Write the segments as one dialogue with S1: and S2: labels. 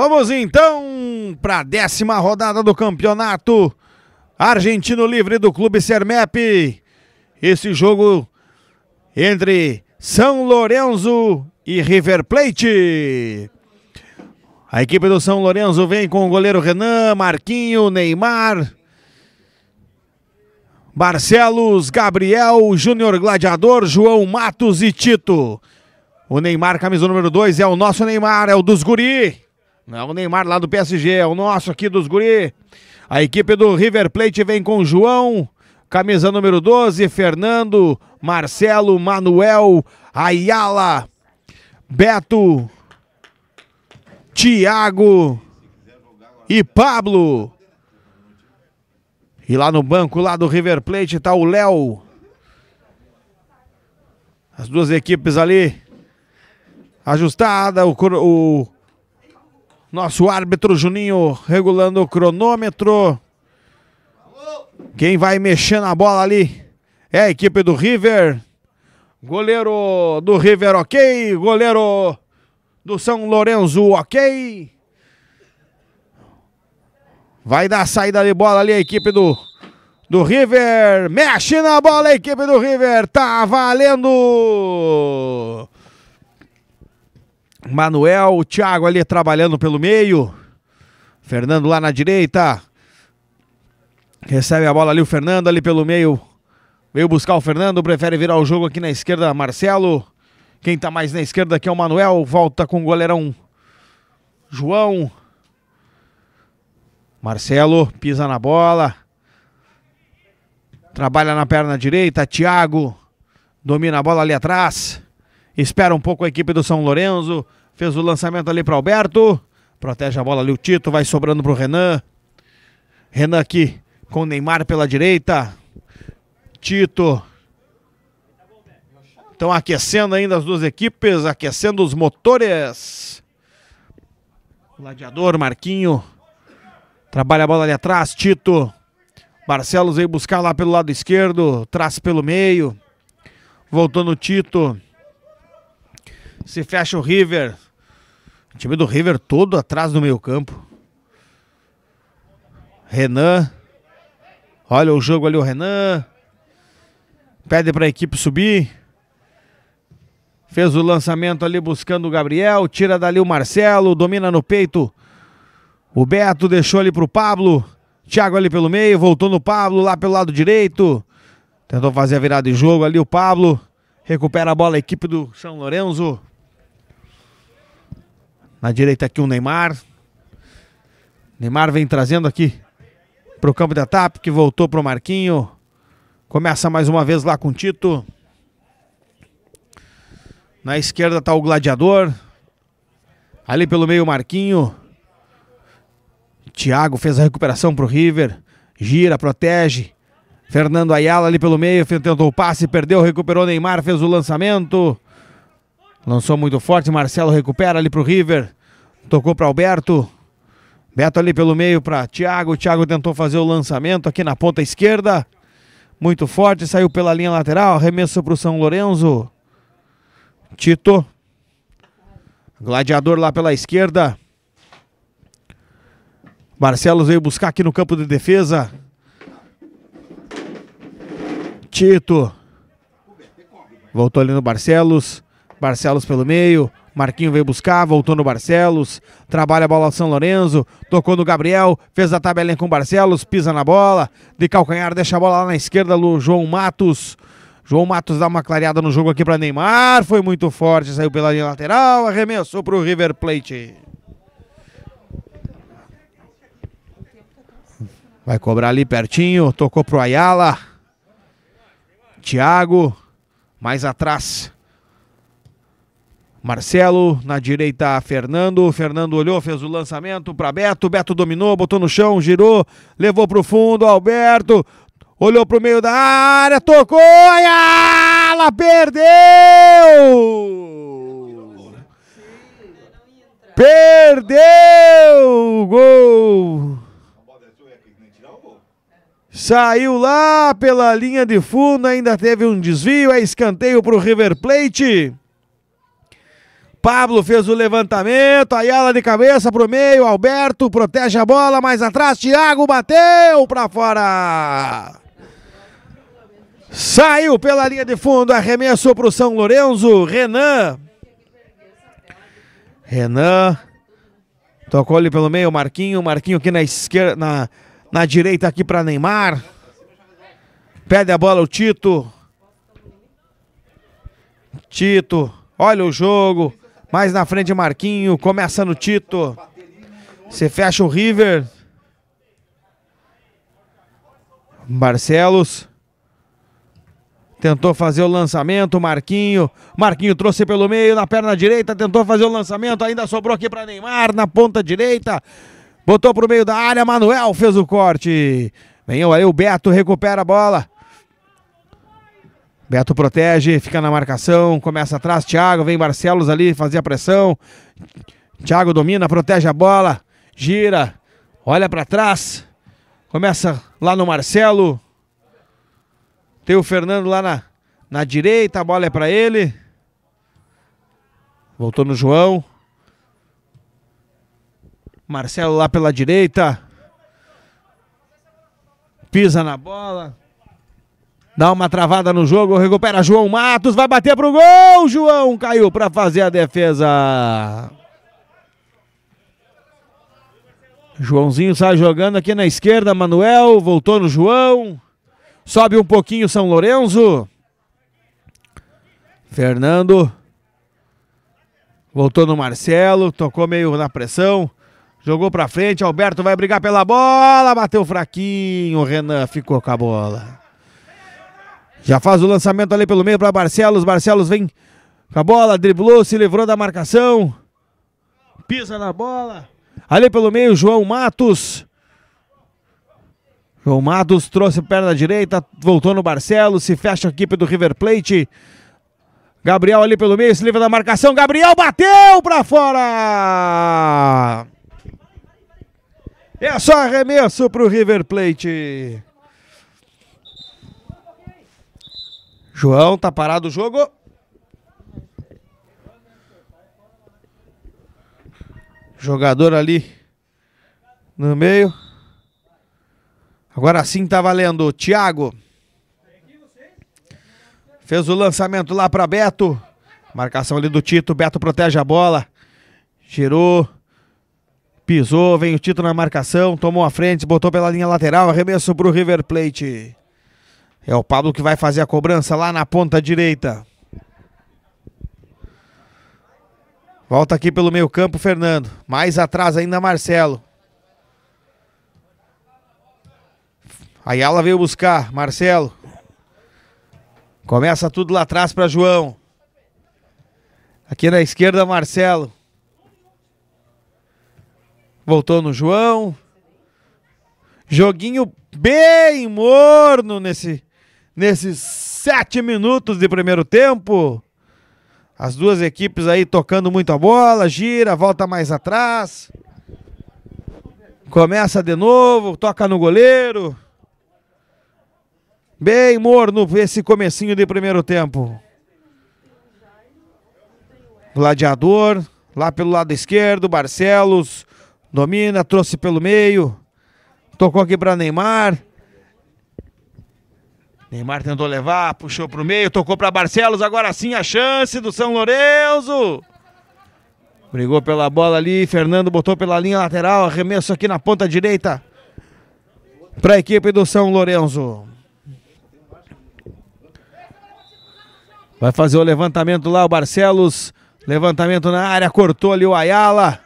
S1: Vamos então para a décima rodada do campeonato argentino livre do Clube Sermep. Esse jogo entre São Lourenço e River Plate. A equipe do São Lourenço vem com o goleiro Renan, Marquinho, Neymar, Barcelos, Gabriel, Júnior Gladiador, João Matos e Tito. O Neymar, camisa número 2, é o nosso Neymar, é o dos guri. É o Neymar lá do PSG, é o nosso aqui dos guri. A equipe do River Plate vem com João, camisa número 12, Fernando, Marcelo, Manuel, Ayala, Beto, Thiago e Pablo. E lá no banco lá do River Plate está o Léo. As duas equipes ali ajustada, o, o nosso árbitro Juninho regulando o cronômetro. Quem vai mexer na bola ali é a equipe do River. Goleiro do River, ok. Goleiro do São Lourenço, ok. Vai dar saída de bola ali a equipe do, do River. Mexe na bola a equipe do River. Tá valendo! Manuel, Thiago ali trabalhando pelo meio. Fernando lá na direita. Recebe a bola ali o Fernando ali pelo meio. Veio buscar o Fernando, prefere virar o jogo aqui na esquerda, Marcelo. Quem tá mais na esquerda aqui é o Manuel, volta com o goleirão João. Marcelo pisa na bola. Trabalha na perna direita, Thiago domina a bola ali atrás espera um pouco a equipe do São Lourenço, fez o lançamento ali para Alberto, protege a bola ali o Tito, vai sobrando para o Renan. Renan aqui com o Neymar pela direita. Tito. Estão aquecendo ainda as duas equipes, aquecendo os motores. Ladeador Marquinho. Trabalha a bola ali atrás, Tito. Barcelos veio buscar lá pelo lado esquerdo, traz pelo meio. Voltou no Tito. Se fecha o River. O time do River todo atrás do meio-campo. Renan. Olha o jogo ali, o Renan. Pede para a equipe subir. Fez o lançamento ali buscando o Gabriel. Tira dali o Marcelo. Domina no peito. O Beto deixou ali para o Pablo. Thiago ali pelo meio. Voltou no Pablo lá pelo lado direito. Tentou fazer a virada de jogo ali o Pablo. Recupera a bola a equipe do São Lourenço. Na direita aqui o Neymar. Neymar vem trazendo aqui para o campo de ataque, que voltou para o Marquinho. Começa mais uma vez lá com o Tito. Na esquerda está o Gladiador. Ali pelo meio o Marquinho. Thiago fez a recuperação para o River. Gira, protege. Fernando Ayala ali pelo meio, tentou o passe, perdeu, recuperou Neymar, fez o lançamento. Lançou muito forte, Marcelo recupera ali para o River. Tocou para Alberto. Beto ali pelo meio para Thiago. Thiago tentou fazer o lançamento aqui na ponta esquerda. Muito forte, saiu pela linha lateral, arremesso para o São Lourenço. Tito. Gladiador lá pela esquerda. Barcelos veio buscar aqui no campo de defesa. Tito. Voltou ali no Barcelos. Barcelos pelo meio, Marquinho veio buscar, voltou no Barcelos, trabalha a bola ao São Lourenço, tocou no Gabriel, fez a tabelinha com o Barcelos, pisa na bola, de calcanhar deixa a bola lá na esquerda do João Matos. João Matos dá uma clareada no jogo aqui para Neymar, foi muito forte, saiu pela linha lateral, arremessou para o River Plate. Vai cobrar ali pertinho, tocou para o Ayala. Thiago, mais atrás Marcelo, na direita Fernando. Fernando olhou, fez o lançamento para Beto. Beto dominou, botou no chão, girou, levou para o fundo. Alberto olhou para o meio da área, tocou. Ayala perdeu! Perdeu! o Gol! Saiu lá pela linha de fundo, ainda teve um desvio, é escanteio para o River Plate. Pablo fez o levantamento, ela de cabeça pro meio, Alberto protege a bola, mais atrás, Thiago bateu para fora. Saiu pela linha de fundo, arremesso pro São Lourenço, Renan. Renan tocou ali pelo meio, Marquinho, Marquinho aqui na esquerda, na, na direita aqui para Neymar. Pede a bola o Tito. Tito, olha o jogo. Mais na frente, Marquinho. Começa no Tito. Você fecha o River. Barcelos. Tentou fazer o lançamento, Marquinho. Marquinho trouxe pelo meio, na perna direita, tentou fazer o lançamento, ainda sobrou aqui para Neymar, na ponta direita. Botou para o meio da área, Manuel fez o corte. Vem aí o Beto, recupera a bola. Beto protege, fica na marcação, começa atrás, Thiago, vem Barcelos ali fazer a pressão. Thiago domina, protege a bola, gira, olha para trás. Começa lá no Marcelo. Tem o Fernando lá na, na direita, a bola é para ele. Voltou no João. Marcelo lá pela direita. Pisa na bola. Dá uma travada no jogo, recupera João Matos, vai bater pro gol. João caiu para fazer a defesa. Joãozinho sai jogando aqui na esquerda, Manuel voltou no João. Sobe um pouquinho São Lourenço. Fernando voltou no Marcelo, tocou meio na pressão. Jogou pra frente, Alberto vai brigar pela bola, bateu fraquinho, Renan ficou com a bola. Já faz o lançamento ali pelo meio para Barcelos. Barcelos vem com a bola, driblou, se livrou da marcação. Pisa na bola. Ali pelo meio, João Matos. João Matos trouxe perna direita, voltou no Barcelos, se fecha a equipe do River Plate. Gabriel ali pelo meio, se livra da marcação. Gabriel bateu para fora! É só arremesso para o River Plate. João, tá parado o jogo? Jogador ali no meio. Agora sim tá valendo. Thiago. Fez o lançamento lá para Beto. Marcação ali do Tito. Beto protege a bola. Girou. Pisou. Vem o Tito na marcação. Tomou a frente. Botou pela linha lateral. Arremesso para o River Plate. É o Pablo que vai fazer a cobrança lá na ponta direita. Volta aqui pelo meio campo, Fernando. Mais atrás ainda, Marcelo. ela veio buscar, Marcelo. Começa tudo lá atrás para João. Aqui na esquerda, Marcelo. Voltou no João. Joguinho bem morno nesse nesses sete minutos de primeiro tempo. As duas equipes aí tocando muito a bola, gira, volta mais atrás. Começa de novo, toca no goleiro. Bem morno esse comecinho de primeiro tempo. Gladiador, lá pelo lado esquerdo, Barcelos domina, trouxe pelo meio. Tocou aqui para Neymar. Neymar tentou levar, puxou para o meio, tocou para Barcelos, agora sim a chance do São Lourenço. Brigou pela bola ali, Fernando botou pela linha lateral, arremesso aqui na ponta direita para a equipe do São Lourenço. Vai fazer o levantamento lá o Barcelos, levantamento na área, cortou ali o Ayala.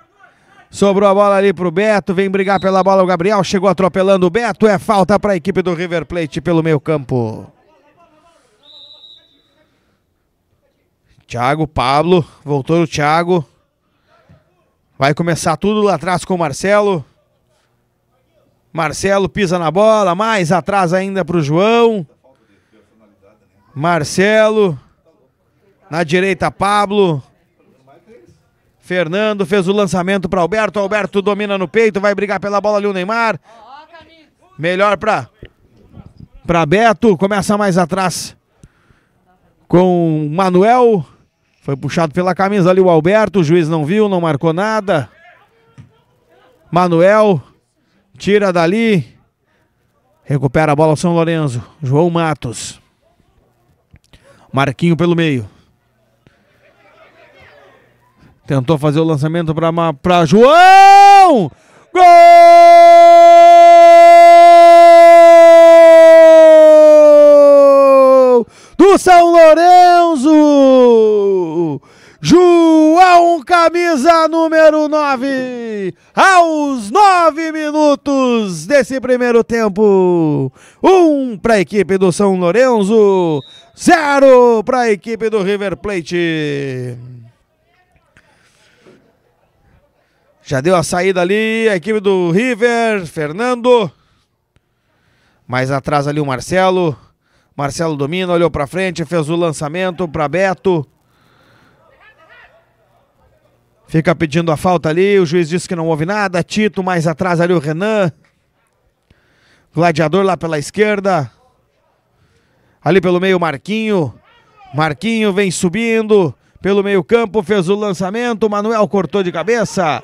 S1: Sobrou a bola ali pro Beto, vem brigar pela bola o Gabriel, chegou atropelando o Beto, é falta para a equipe do River Plate pelo meio campo. Thiago, Pablo, voltou o Thiago. Vai começar tudo lá atrás com o Marcelo. Marcelo pisa na bola, mais atrás ainda para o João. Marcelo, na direita Pablo, Fernando fez o lançamento para Alberto. Alberto domina no peito, vai brigar pela bola ali o Neymar. Melhor para para Beto, começa mais atrás com Manuel. Foi puxado pela camisa ali o Alberto, o juiz não viu, não marcou nada. Manuel tira dali. Recupera a bola São Lourenço. João Matos. Marquinho pelo meio. Tentou fazer o lançamento para João! Gol! Do São Lourenço! João Camisa número 9, aos 9 minutos desse primeiro tempo. 1 um para a equipe do São Lourenço, 0 para a equipe do River Plate. Já deu a saída ali, a equipe do River, Fernando. Mais atrás ali o Marcelo. Marcelo domina, olhou para frente, fez o lançamento para Beto. Fica pedindo a falta ali, o juiz disse que não houve nada. Tito mais atrás ali o Renan. Gladiador lá pela esquerda. Ali pelo meio Marquinho. Marquinho vem subindo pelo meio campo, fez o lançamento, Manuel cortou de cabeça.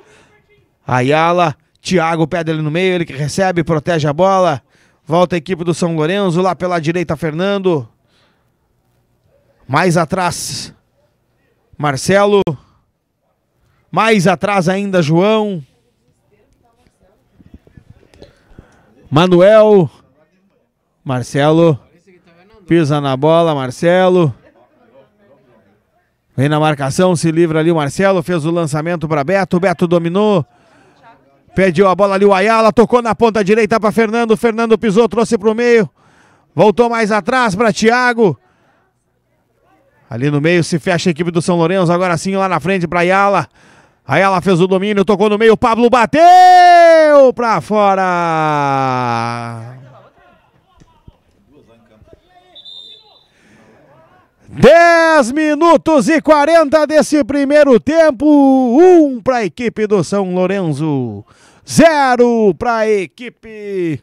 S1: Ayala, Thiago pede ali no meio, ele que recebe, protege a bola. Volta a equipe do São Lourenço, lá pela direita Fernando. Mais atrás Marcelo. Mais atrás ainda João. Manuel. Marcelo. Pisa na bola, Marcelo. Vem na marcação, se livra ali o Marcelo, fez o lançamento para Beto, Beto dominou. Pediu a bola ali o Ayala, tocou na ponta direita para Fernando. Fernando pisou, trouxe para o meio. Voltou mais atrás para Thiago. Ali no meio se fecha a equipe do São Lourenço. Agora sim lá na frente para Ayala. Ayala fez o domínio, tocou no meio. Pablo bateu para fora. Dez minutos e quarenta desse primeiro tempo. Um para a equipe do São Lourenço. 0 para a equipe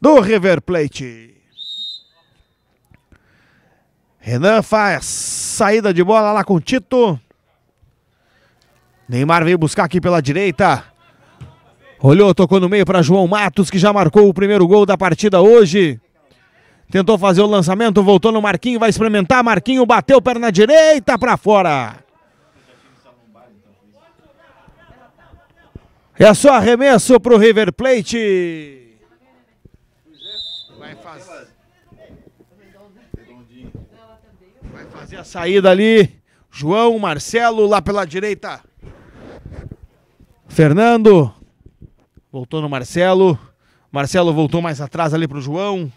S1: do River Plate. Renan faz saída de bola lá com o Tito. Neymar veio buscar aqui pela direita. Olhou, tocou no meio para João Matos, que já marcou o primeiro gol da partida hoje. Tentou fazer o lançamento, voltou no Marquinho, vai experimentar. Marquinho bateu perna direita para fora. É só arremesso para o River Plate. Vai fazer. Vai fazer a saída ali. João, Marcelo, lá pela direita. Fernando. Voltou no Marcelo. Marcelo voltou mais atrás ali para o João.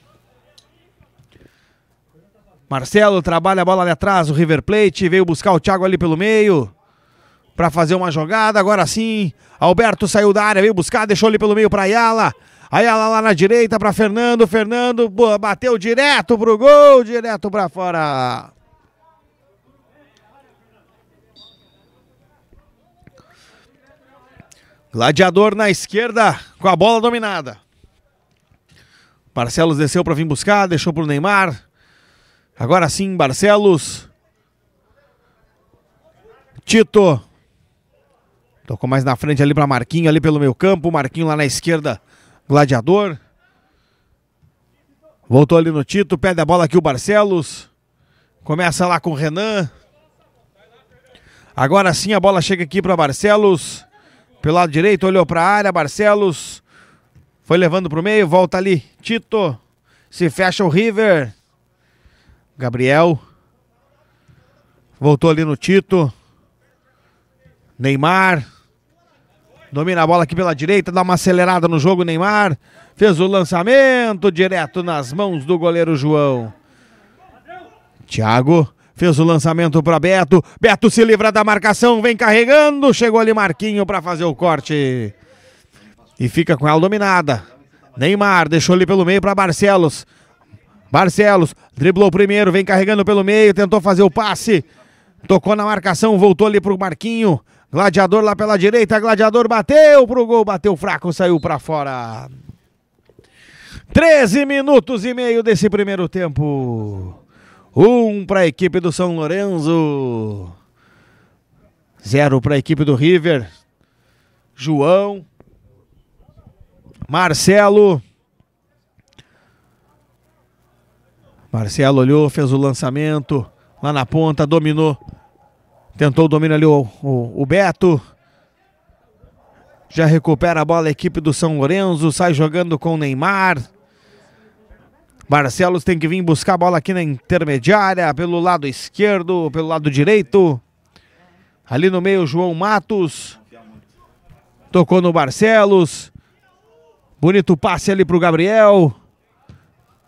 S1: Marcelo trabalha a bola ali atrás, o River Plate. Veio buscar o Thiago ali pelo meio para fazer uma jogada. Agora sim, Alberto saiu da área, veio buscar, deixou ali pelo meio para Ayala. Ayala lá na direita para Fernando. Fernando bateu direto pro gol, direto para fora. Gladiador na esquerda com a bola dominada. Barcelos desceu para vir buscar, deixou pro Neymar. Agora sim, Barcelos. Tito Tocou mais na frente ali para Marquinho, ali pelo meio campo. Marquinho lá na esquerda, gladiador. Voltou ali no Tito, pede a bola aqui o Barcelos. Começa lá com o Renan. Agora sim a bola chega aqui para Barcelos. Pelo lado direito, olhou para a área, Barcelos. Foi levando para o meio, volta ali Tito. Se fecha o River. Gabriel. Voltou ali no Tito. Neymar. Domina a bola aqui pela direita, dá uma acelerada no jogo, Neymar. Fez o lançamento direto nas mãos do goleiro João. Thiago fez o lançamento para Beto. Beto se livra da marcação, vem carregando. Chegou ali Marquinho para fazer o corte. E fica com ela dominada. Neymar deixou ali pelo meio para Barcelos. Barcelos driblou primeiro, vem carregando pelo meio, tentou fazer o passe. Tocou na marcação, voltou ali para o Marquinho. Gladiador lá pela direita, Gladiador bateu pro gol, bateu fraco, saiu para fora. 13 minutos e meio desse primeiro tempo. Um para a equipe do São Lourenço. Zero para a equipe do River. João. Marcelo. Marcelo olhou, fez o lançamento lá na ponta, dominou. Tentou o domínio ali o, o, o Beto. Já recupera a bola a equipe do São Lourenço. Sai jogando com o Neymar. Barcelos tem que vir buscar a bola aqui na intermediária. Pelo lado esquerdo, pelo lado direito. Ali no meio, João Matos. Tocou no Barcelos. Bonito passe ali pro Gabriel.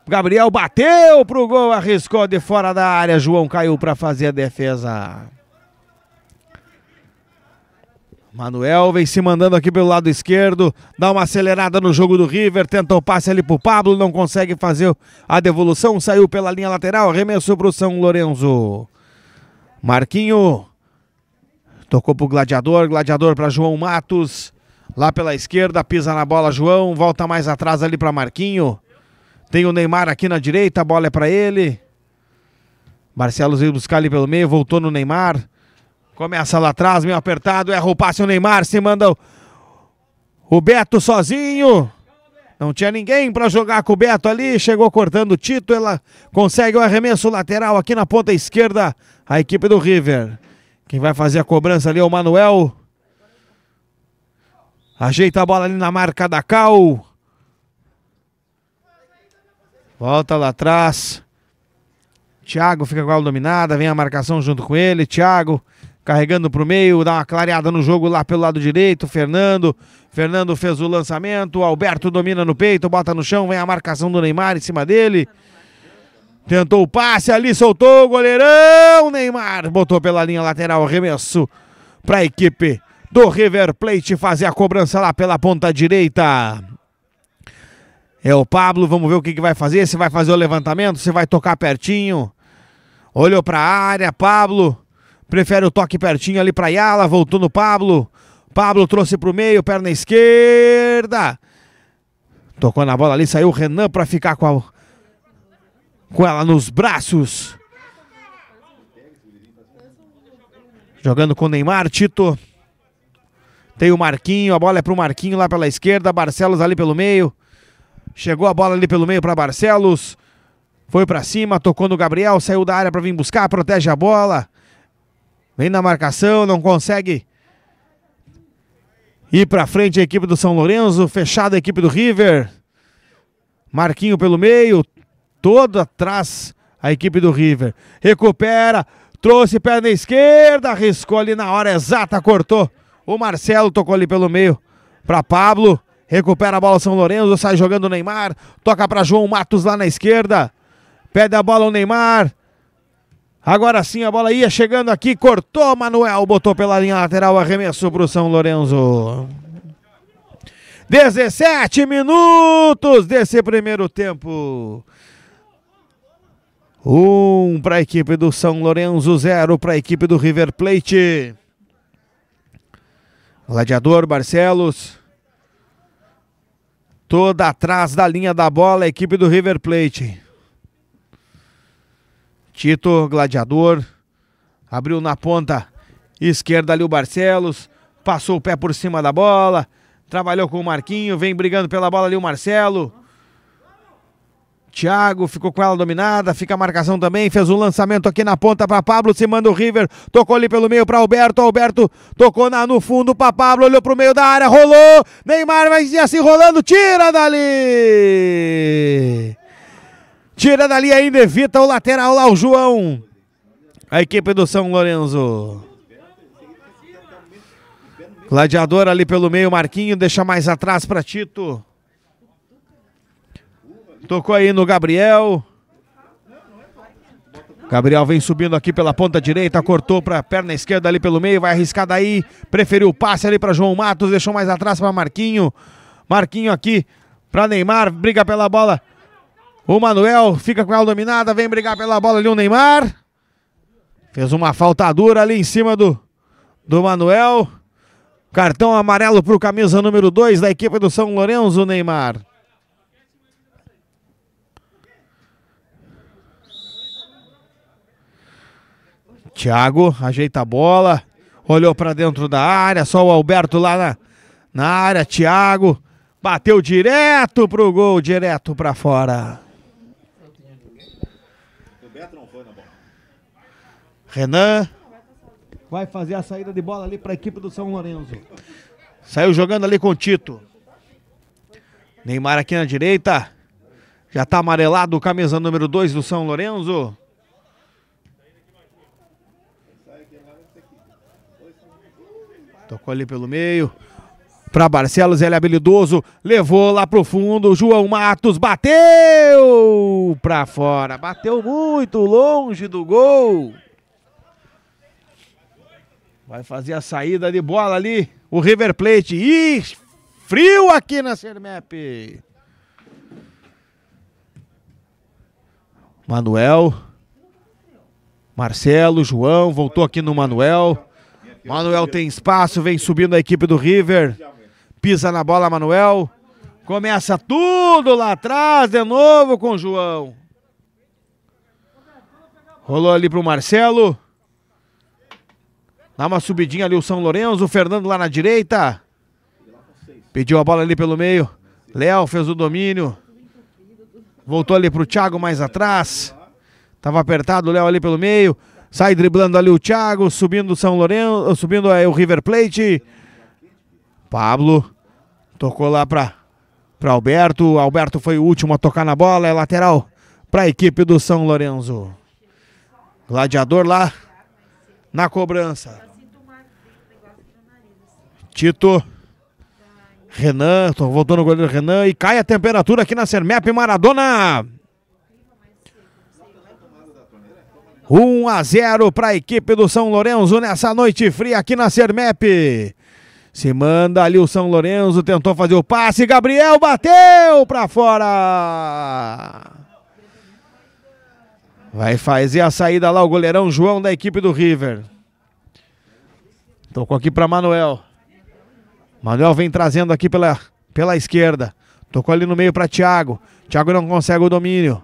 S1: Gabriel bateu pro gol, arriscou de fora da área. João caiu para fazer a defesa. Manuel vem se mandando aqui pelo lado esquerdo, dá uma acelerada no jogo do River, tenta o passe ali pro Pablo, não consegue fazer a devolução, saiu pela linha lateral, arremesso pro São Lourenço. Marquinho tocou pro Gladiador, Gladiador para João Matos, lá pela esquerda, pisa na bola João, volta mais atrás ali para Marquinho. Tem o Neymar aqui na direita, a bola é para ele. Marcelo veio buscar ali pelo meio, voltou no Neymar. Começa lá atrás, meio apertado, erra o passe o Neymar, se manda o, o Beto sozinho. Não tinha ninguém para jogar com o Beto ali, chegou cortando o Tito, ela consegue o arremesso lateral aqui na ponta esquerda, a equipe do River. Quem vai fazer a cobrança ali é o Manuel. Ajeita a bola ali na marca da Cal. Volta lá atrás. Thiago fica com a bola dominada, vem a marcação junto com ele. Thiago carregando para o meio, dá uma clareada no jogo lá pelo lado direito, Fernando. Fernando fez o lançamento, Alberto domina no peito, bota no chão, vem a marcação do Neymar em cima dele. Tentou o passe ali, soltou o goleirão, Neymar botou pela linha lateral, arremesso para a equipe do River Plate fazer a cobrança lá pela ponta direita. É o Pablo, vamos ver o que, que vai fazer, se vai fazer o levantamento, se vai tocar pertinho. Olhou para a área, Pablo Prefere o toque pertinho ali para Yala, Voltou no Pablo. Pablo trouxe para o meio, perna esquerda. Tocou na bola ali, saiu o Renan para ficar com, a, com ela nos braços. Jogando com o Neymar, Tito. Tem o Marquinho, a bola é para o Marquinho lá pela esquerda. Barcelos ali pelo meio. Chegou a bola ali pelo meio para Barcelos. Foi para cima, tocou no Gabriel, saiu da área para vir buscar, protege a bola. Vem na marcação, não consegue ir para frente a equipe do São Lourenço, fechada a equipe do River. Marquinho pelo meio, todo atrás a equipe do River. Recupera, trouxe perna esquerda, arriscou ali na hora exata, cortou. O Marcelo tocou ali pelo meio para Pablo. Recupera a bola São Lourenço, sai jogando o Neymar, toca para João Matos lá na esquerda. Pede a bola o Neymar, Agora sim a bola ia chegando aqui, cortou Manuel, botou pela linha lateral, arremesso para o São Lourenço. 17 minutos desse primeiro tempo. Um para a equipe do São Lourenço, zero para a equipe do River Plate. Gladiador Barcelos. Toda atrás da linha da bola, a equipe do River Plate. Tito, gladiador, abriu na ponta esquerda ali o Barcelos, passou o pé por cima da bola, trabalhou com o Marquinho, vem brigando pela bola ali o Marcelo. Thiago ficou com ela dominada, fica a marcação também, fez o um lançamento aqui na ponta para Pablo, se manda o River, tocou ali pelo meio para Alberto, Alberto tocou na, no fundo para Pablo, olhou para o meio da área, rolou, Neymar vai assim rolando, tira dali! Tirando ali ainda, evita o lateral lá, o João. A equipe do São Lourenço. Gladiador ali pelo meio, Marquinho, deixa mais atrás para Tito. Tocou aí no Gabriel. Gabriel vem subindo aqui pela ponta direita, cortou para a perna esquerda ali pelo meio, vai arriscar daí, preferiu o passe ali para João Matos, deixou mais atrás para Marquinho. Marquinho aqui para Neymar, briga pela bola. O Manuel fica com ela dominada, vem brigar pela bola ali o Neymar. Fez uma falta dura ali em cima do, do Manuel. Cartão amarelo para o camisa número 2 da equipe do São Lourenço, Neymar. Thiago ajeita a bola, olhou para dentro da área, só o Alberto lá na, na área, Thiago bateu direto pro gol, direto para fora. Renan. Vai fazer a saída de bola ali para a equipe do São Lourenço. Saiu jogando ali com o Tito. Neymar aqui na direita. Já está amarelado o camisa número 2 do São Lourenço. Tocou ali pelo meio. Para Barcelos, ele é habilidoso. Levou lá o fundo. João Matos bateu para fora. Bateu muito longe do gol. Vai fazer a saída de bola ali. O River Plate. Ih, frio aqui na Sermep. Manuel. Marcelo, João, voltou aqui no Manuel. Manuel tem espaço, vem subindo a equipe do River. Pisa na bola, Manuel. Começa tudo lá atrás, de novo com o João. Rolou ali pro Marcelo. Dá uma subidinha ali o São Lourenço, o Fernando lá na direita. Pediu a bola ali pelo meio. Léo fez o domínio. Voltou ali pro Thiago mais atrás. Tava apertado o Léo ali pelo meio. Sai driblando ali o Thiago, subindo o São Lourenço, subindo é, o River Plate. Pablo tocou lá para para Alberto. Alberto foi o último a tocar na bola, é lateral para a equipe do São Lourenço. Gladiador lá na cobrança. Tito. Renan, voltou no goleiro Renan e cai a temperatura aqui na Sermep Maradona. 1 a 0 para a equipe do São Lourenço nessa noite fria aqui na Sermep. Se manda ali o São Lourenço, tentou fazer o passe, Gabriel bateu para fora. Vai fazer a saída lá o goleirão João da equipe do River. Tocou aqui para Manuel. Manuel vem trazendo aqui pela, pela esquerda. Tocou ali no meio para Thiago. Thiago não consegue o domínio.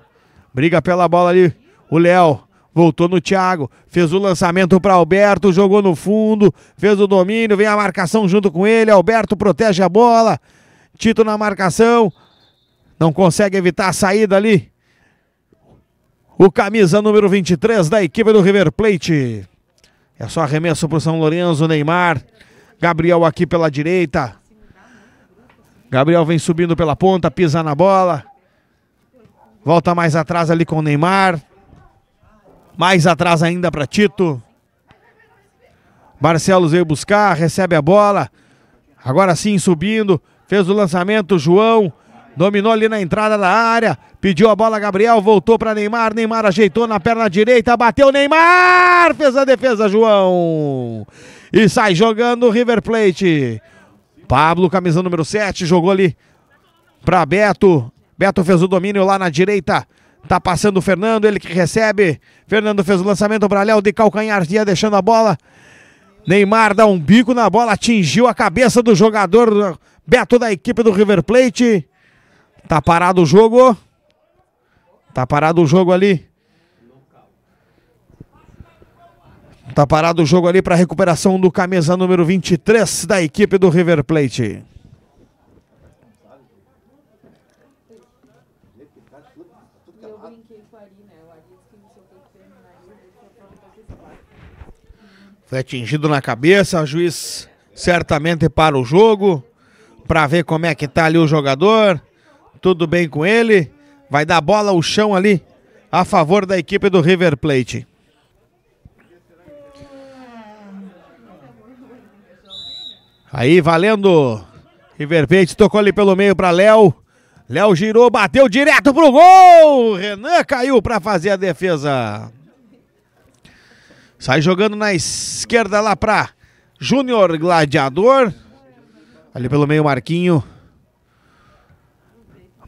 S1: Briga pela bola ali. O Léo voltou no Thiago, fez o lançamento para Alberto, jogou no fundo, fez o domínio, vem a marcação junto com ele. Alberto protege a bola. Tito na marcação. Não consegue evitar a saída ali. O camisa número 23 da equipe do River Plate. É só arremesso para o São Lourenço, Neymar. Gabriel aqui pela direita. Gabriel vem subindo pela ponta, pisa na bola. Volta mais atrás ali com o Neymar. Mais atrás ainda para Tito. Barcelos veio buscar, recebe a bola. Agora sim subindo, fez o lançamento, João. Dominou ali na entrada da área, pediu a bola Gabriel, voltou para Neymar, Neymar ajeitou na perna direita, bateu Neymar, fez a defesa João. E sai jogando o River Plate. Pablo, camisa número 7, jogou ali para Beto. Beto fez o domínio lá na direita. Tá passando o Fernando, ele que recebe. Fernando fez o lançamento para Léo de calcanhar, deixando a bola. Neymar dá um bico na bola, atingiu a cabeça do jogador Beto da equipe do River Plate. Tá parado o jogo. Tá parado o jogo ali. Tá parado o jogo ali para recuperação do camisa número 23 da equipe do River Plate. Foi atingido na cabeça, o juiz certamente para o jogo, para ver como é que tá ali o jogador, tudo bem com ele, vai dar bola ao chão ali a favor da equipe do River Plate. Aí, valendo. River Plate tocou ali pelo meio para Léo. Léo girou, bateu direto pro gol. Renan caiu para fazer a defesa. Sai jogando na esquerda lá para Júnior Gladiador. Ali pelo meio Marquinho.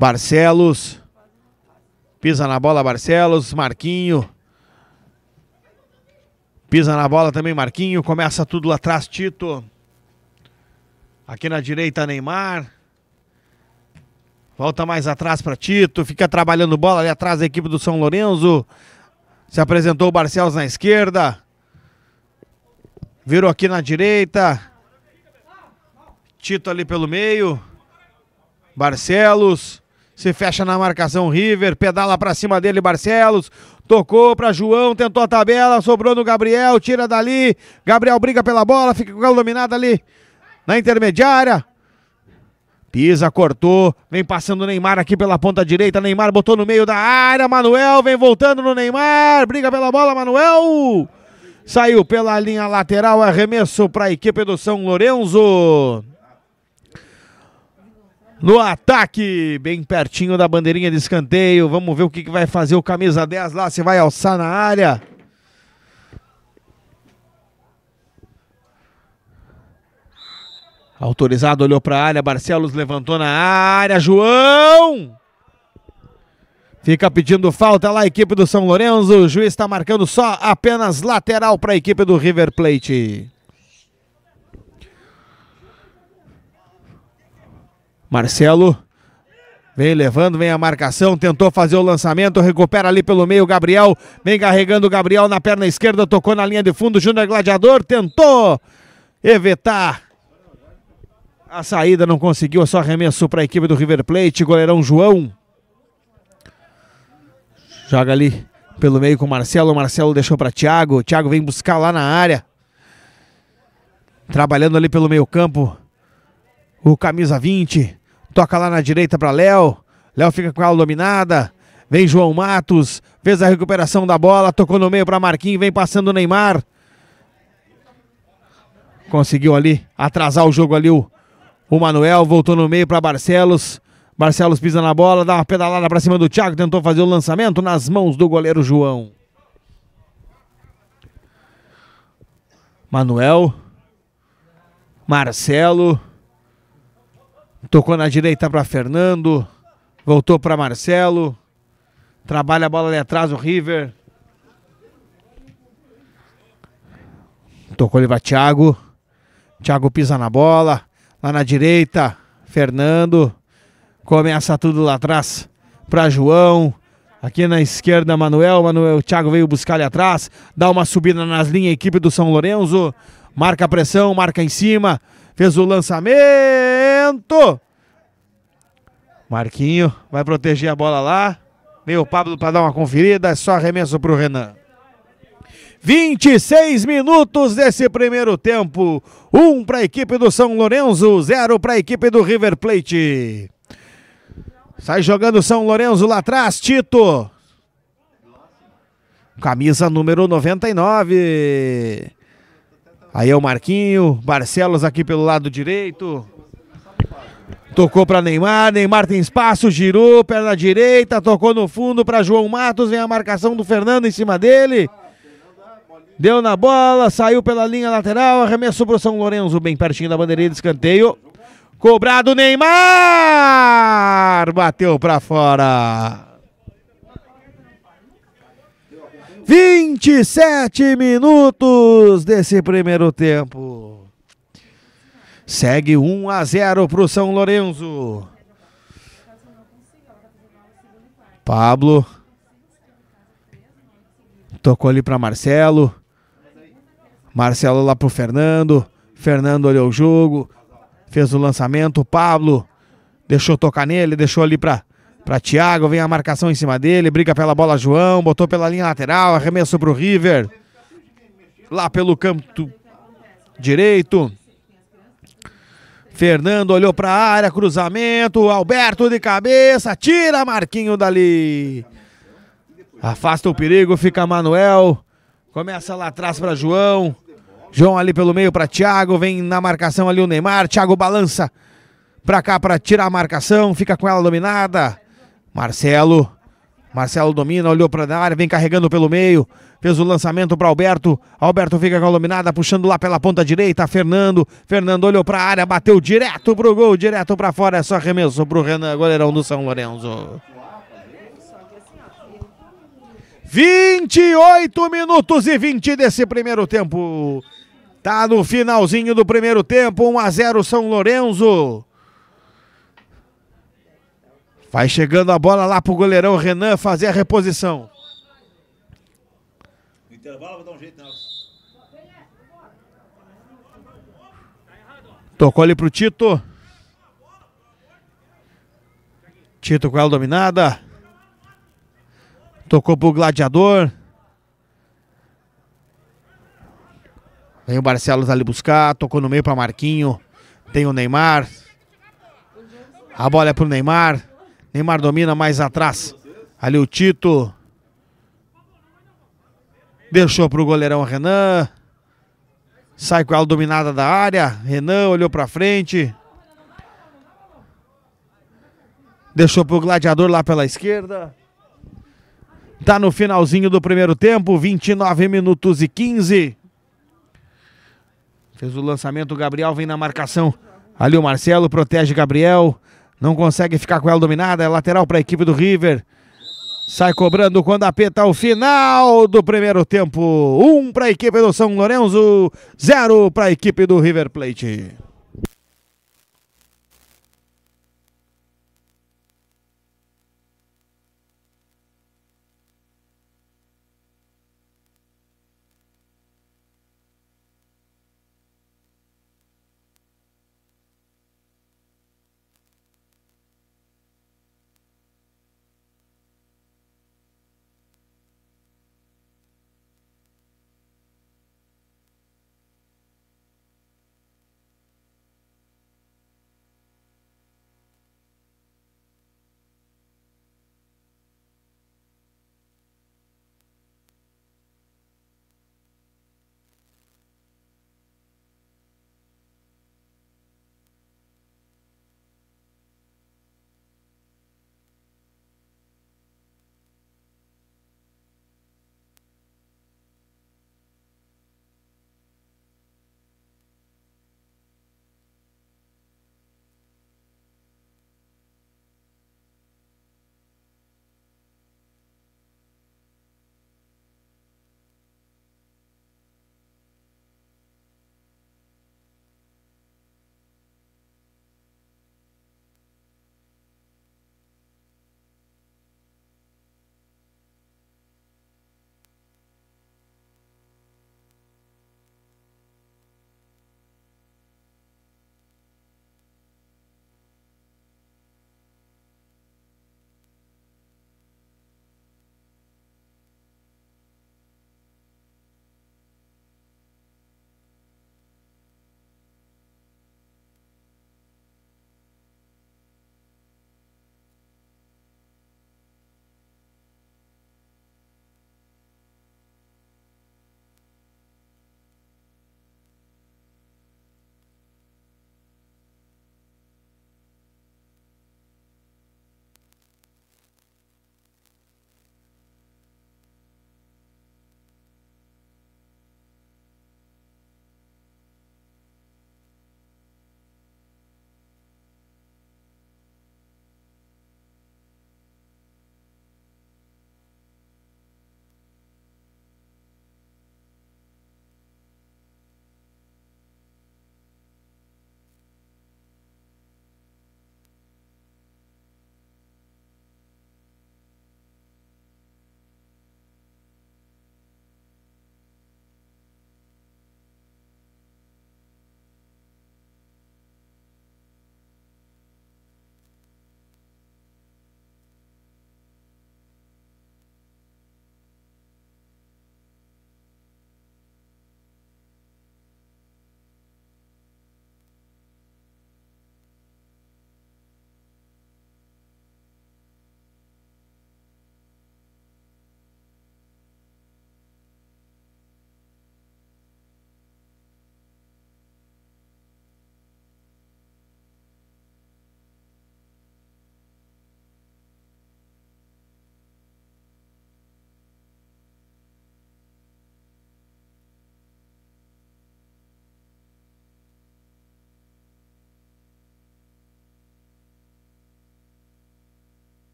S1: Barcelos. Pisa na bola Barcelos, Marquinho. Pisa na bola também Marquinho, começa tudo lá atrás Tito. Aqui na direita, Neymar. Volta mais atrás para Tito. Fica trabalhando bola ali atrás da equipe do São Lourenço. Se apresentou o Barcelos na esquerda. Virou aqui na direita. Tito ali pelo meio. Barcelos. Se fecha na marcação River. Pedala para cima dele Barcelos. Tocou para João, tentou a tabela, sobrou no Gabriel, tira dali. Gabriel briga pela bola, fica com a dominada ali na intermediária. Pisa, cortou, vem passando o Neymar aqui pela ponta direita. Neymar botou no meio da área. Manuel vem voltando no Neymar. Briga pela bola, Manuel. Saiu pela linha lateral. Arremesso para a equipe do São Lourenço. No ataque, bem pertinho da bandeirinha de escanteio. Vamos ver o que, que vai fazer o camisa 10 lá. Se vai alçar na área. Autorizado olhou para a área, Barcelos levantou na área, João! Fica pedindo falta lá a equipe do São Lourenço. O juiz está marcando só apenas lateral para a equipe do River Plate. Marcelo vem levando, vem a marcação, tentou fazer o lançamento, recupera ali pelo meio Gabriel, vem carregando o Gabriel na perna esquerda, tocou na linha de fundo, Júnior Gladiador tentou evitar a saída não conseguiu, só arremesso para a equipe do River Plate. Goleirão João. Joga ali pelo meio com o Marcelo. O Marcelo deixou para Thiago. O Thiago vem buscar lá na área. Trabalhando ali pelo meio-campo. O camisa 20. Toca lá na direita para Léo. Léo fica com a aula dominada. Vem João Matos, fez a recuperação da bola, tocou no meio para Marquinhos, vem passando o Neymar. Conseguiu ali atrasar o jogo ali o o Manuel voltou no meio para Barcelos. Barcelos pisa na bola, dá uma pedalada para cima do Thiago, tentou fazer o lançamento nas mãos do goleiro João. Manuel. Marcelo. Tocou na direita para Fernando. Voltou para Marcelo. Trabalha a bola ali atrás, o River. Tocou ele para Thiago. Thiago pisa na bola. Lá na direita, Fernando. Começa tudo lá atrás para João. Aqui na esquerda, Manuel. Manuel, o Thiago veio buscar ali atrás. Dá uma subida nas linhas, equipe do São Lourenço. Marca a pressão, marca em cima. Fez o lançamento. Marquinho vai proteger a bola lá. Veio o Pablo para dar uma conferida. É só arremesso para o Renan. 26 minutos desse primeiro tempo. Um para a equipe do São Lourenço, zero para a equipe do River Plate. Sai jogando São Lourenço lá atrás, Tito. Camisa número 99. Aí é o Marquinho, Barcelos aqui pelo lado direito. Tocou para Neymar, Neymar tem espaço, girou, perna direita, tocou no fundo para João Matos, vem a marcação do Fernando em cima dele. Deu na bola, saiu pela linha lateral, arremesso pro São Lourenço, bem pertinho da bandeirinha de escanteio. Cobrado Neymar! Bateu para fora. 27 minutos desse primeiro tempo. Segue 1 a 0 pro São Lourenço. Pablo tocou ali para Marcelo. Marcelo lá pro Fernando. Fernando olhou o jogo, fez o lançamento. O Pablo deixou tocar nele, deixou ali pra, pra Thiago. Vem a marcação em cima dele, briga pela bola João, botou pela linha lateral, arremesso pro River. Lá pelo canto direito. Fernando olhou para área, cruzamento, Alberto de cabeça, tira Marquinho dali. Afasta o perigo, fica Manuel. Começa lá atrás para João. João ali pelo meio para Thiago, vem na marcação ali o Neymar, Thiago balança para cá para tirar a marcação, fica com ela dominada. Marcelo, Marcelo domina, olhou para a área, vem carregando pelo meio, fez o lançamento para Alberto. Alberto fica com a dominada, puxando lá pela ponta direita, Fernando. Fernando olhou para a área, bateu direto pro gol, direto para fora, é só arremesso pro Renan, goleirão do São Lourenço. 28 minutos e 20 desse primeiro tempo. Tá no finalzinho do primeiro tempo, 1 a 0 São Lourenço. Vai chegando a bola lá pro goleirão Renan fazer a reposição. Tocou ali pro Tito. Tito com ela dominada. Tocou pro Gladiador. Vem o Barcelos ali buscar, tocou no meio para Marquinho. Tem o Neymar. A bola é pro Neymar. Neymar domina mais atrás. Ali o Tito. Deixou pro goleirão Renan. Sai com ela dominada da área. Renan olhou para frente. Deixou pro gladiador lá pela esquerda. Tá no finalzinho do primeiro tempo, 29 minutos e 15. Fez o lançamento, o Gabriel vem na marcação. Ali o Marcelo protege Gabriel. Não consegue ficar com ela dominada. É lateral para a equipe do River. Sai cobrando quando apeta tá o final do primeiro tempo. Um para a equipe do São Lourenço, zero para a equipe do River Plate.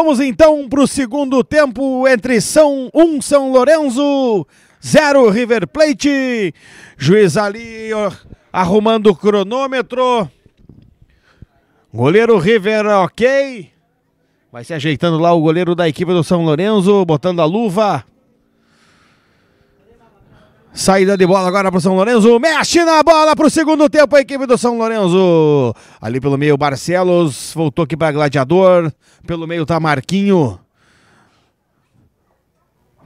S1: Vamos então para o segundo tempo entre São 1 um São Lourenço, 0 River Plate. Juiz ali ó, arrumando o cronômetro. Goleiro River, ok. Vai se ajeitando lá o goleiro da equipe do São Lourenço, botando a luva. Saída de bola agora para o São Lourenço. Mexe na bola para o segundo tempo a equipe do São Lourenço. Ali pelo meio, Barcelos. Voltou aqui para Gladiador. Pelo meio tá Marquinho.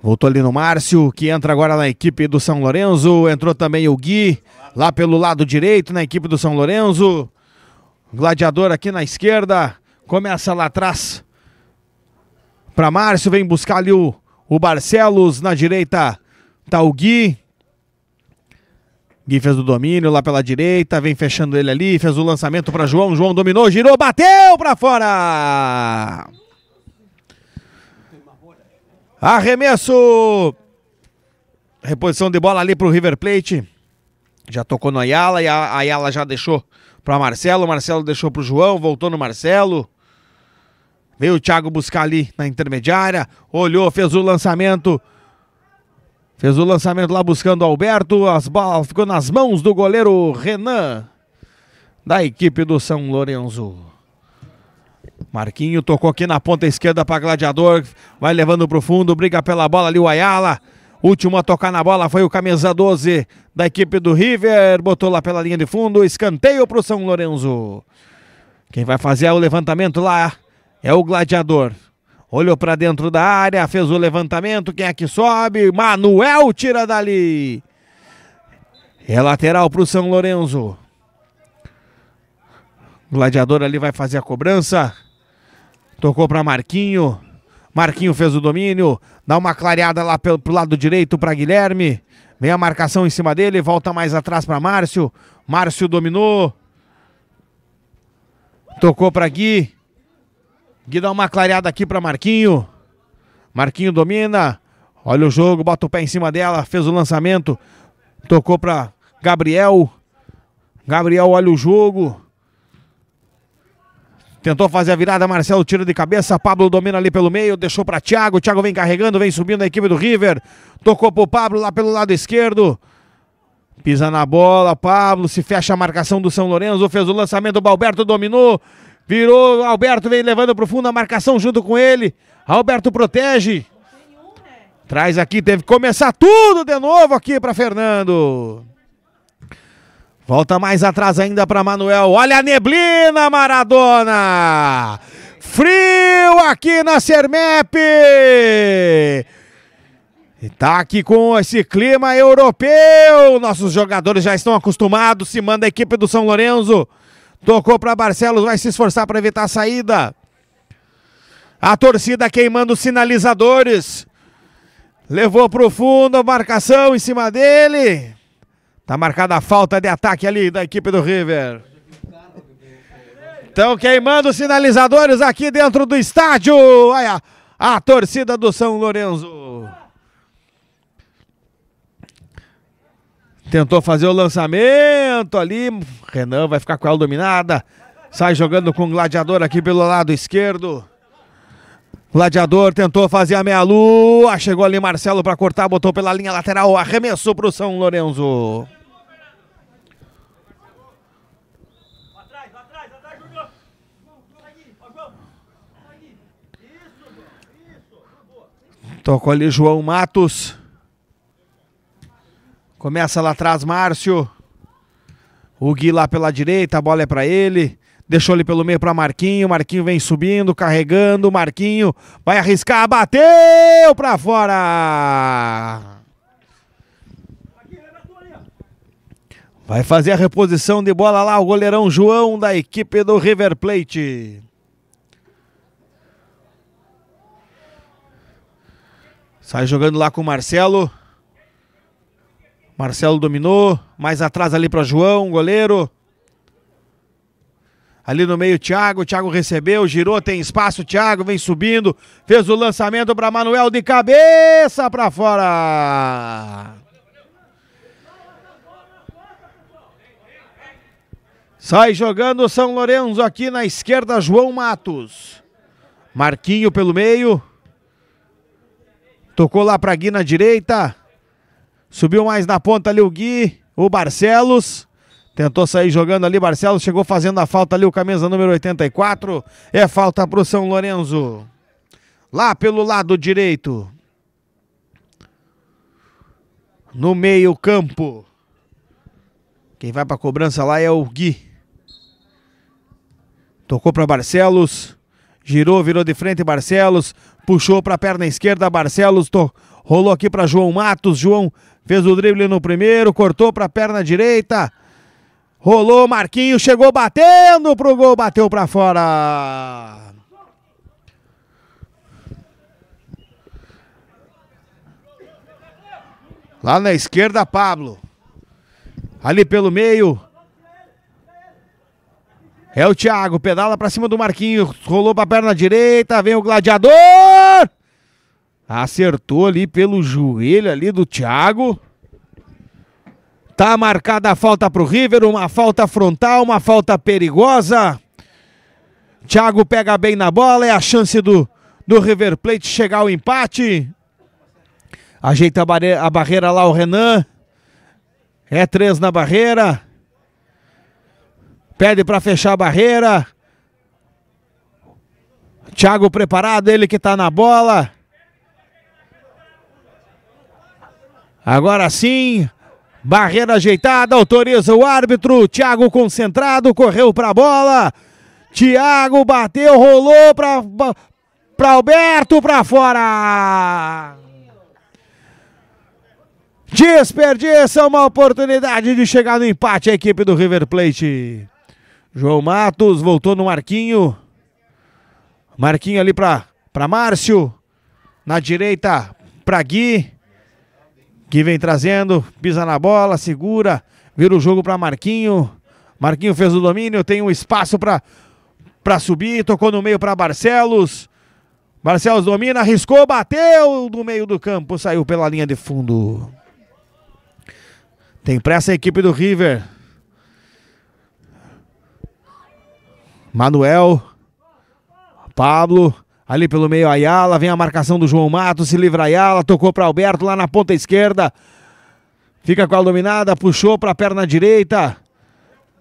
S1: Voltou ali no Márcio, que entra agora na equipe do São Lourenço. Entrou também o Gui, lá pelo lado direito, na equipe do São Lourenço. Gladiador aqui na esquerda. Começa lá atrás para Márcio. Vem buscar ali o, o Barcelos na direita. Tá o Gui. Gui fez o domínio lá pela direita, vem fechando ele ali, fez o lançamento para João. João dominou, girou, bateu para fora. Arremesso. Reposição de bola ali para o River Plate. Já tocou no Ayala e a Ayala já deixou para Marcelo. Marcelo deixou para o João, voltou no Marcelo. Veio o Thiago buscar ali na intermediária, olhou, fez o lançamento Fez o lançamento lá buscando o Alberto, as balas ficou nas mãos do goleiro Renan, da equipe do São Lourenço. Marquinho tocou aqui na ponta esquerda para Gladiador, vai levando para o fundo, briga pela bola ali o Ayala. Último a tocar na bola foi o camisa 12 da equipe do River. Botou lá pela linha de fundo. Escanteio para o São Lourenço. Quem vai fazer é o levantamento lá é o Gladiador olhou para dentro da área, fez o levantamento, quem é que sobe? Manuel tira dali. É lateral para o São Lourenço. O gladiador ali vai fazer a cobrança. Tocou para Marquinho. Marquinho fez o domínio. Dá uma clareada lá pelo, pro lado direito para Guilherme. Vem a marcação em cima dele. Volta mais atrás para Márcio. Márcio dominou. Tocou para Gui. Gui dá uma clareada aqui para Marquinho. Marquinho domina. Olha o jogo, bota o pé em cima dela, fez o lançamento, tocou para Gabriel. Gabriel olha o jogo. Tentou fazer a virada, Marcelo tira de cabeça, Pablo domina ali pelo meio, deixou para Thiago, Thiago vem carregando, vem subindo a equipe do River. Tocou pro Pablo lá pelo lado esquerdo. Pisa na bola, Pablo, se fecha a marcação do São Lourenço, fez o lançamento, o Balberto dominou, Virou, Alberto vem levando pro fundo a marcação junto com ele. Alberto protege. Traz aqui, teve que começar tudo de novo aqui para Fernando. Volta mais atrás ainda para Manuel. Olha a neblina, Maradona! Frio aqui na Sermep! E tá aqui com esse clima europeu. Nossos jogadores já estão acostumados. Se manda a equipe do São Lourenço. Tocou para Barcelos, vai se esforçar para evitar a saída. A torcida queimando os sinalizadores. Levou para o fundo, a marcação em cima dele. Tá marcada a falta de ataque ali da equipe do River. Estão queimando os sinalizadores aqui dentro do estádio. Olha a torcida do São Lourenço. Tentou fazer o lançamento canto ali. Renan vai ficar com ela dominada. Sai jogando com o Gladiador aqui pelo lado esquerdo. Gladiador tentou fazer a meia-lua. Chegou ali Marcelo para cortar, botou pela linha lateral. Arremessou para o São Lourenço. Tocou ali João Matos. Começa lá atrás, Márcio. O Gui lá pela direita, a bola é para ele. Deixou ele pelo meio para Marquinho. Marquinho vem subindo, carregando. Marquinho vai arriscar, bateu para fora. Vai fazer a reposição de bola lá o goleirão João da equipe do River Plate. Sai jogando lá com o Marcelo. Marcelo dominou, mais atrás ali para João, goleiro. Ali no meio, Thiago. Thiago recebeu, girou, tem espaço. Thiago vem subindo, fez o lançamento para Manuel de cabeça para fora. Sai jogando São Lourenço aqui na esquerda, João Matos. Marquinho pelo meio. Tocou lá para Gui na direita. Subiu mais na ponta ali o Gui, o Barcelos. Tentou sair jogando ali, Barcelos chegou fazendo a falta ali, o camisa número 84. É falta para o São Lourenço. Lá pelo lado direito. No meio campo. Quem vai para a cobrança lá é o Gui. Tocou para Barcelos. Girou, virou de frente Barcelos. Puxou para a perna esquerda Barcelos. Rolou aqui para João Matos. João Fez o drible no primeiro, cortou para a perna direita. Rolou Marquinhos, chegou batendo pro gol, bateu para fora. Lá na esquerda, Pablo. Ali pelo meio. É o Thiago, pedala para cima do Marquinhos, rolou para a perna direita, vem o gladiador! Acertou ali pelo joelho ali do Thiago. Tá marcada a falta pro River, uma falta frontal, uma falta perigosa. Thiago pega bem na bola, é a chance do, do River Plate chegar ao empate. Ajeita a, a barreira lá o Renan. É três na barreira. Pede para fechar a barreira. Thiago preparado, ele que tá na bola. Agora sim, barreira ajeitada, autoriza o árbitro. Thiago concentrado, correu para a bola. Thiago bateu, rolou para para Alberto para fora. Desperdiça uma oportunidade de chegar no empate a equipe do River Plate. João Matos voltou no Marquinho. Marquinho ali para Márcio. Na direita para Gui que vem trazendo, pisa na bola, segura, vira o jogo para Marquinho. Marquinho fez o domínio, tem um espaço para para subir, tocou no meio para Barcelos. Barcelos domina, arriscou, bateu do meio do campo, saiu pela linha de fundo. Tem pressa a equipe do River. Manuel, Pablo, Ali pelo meio Ayala, vem a marcação do João Mato, se livra Ayala, tocou para Alberto lá na ponta esquerda. Fica com a dominada, puxou para a perna direita.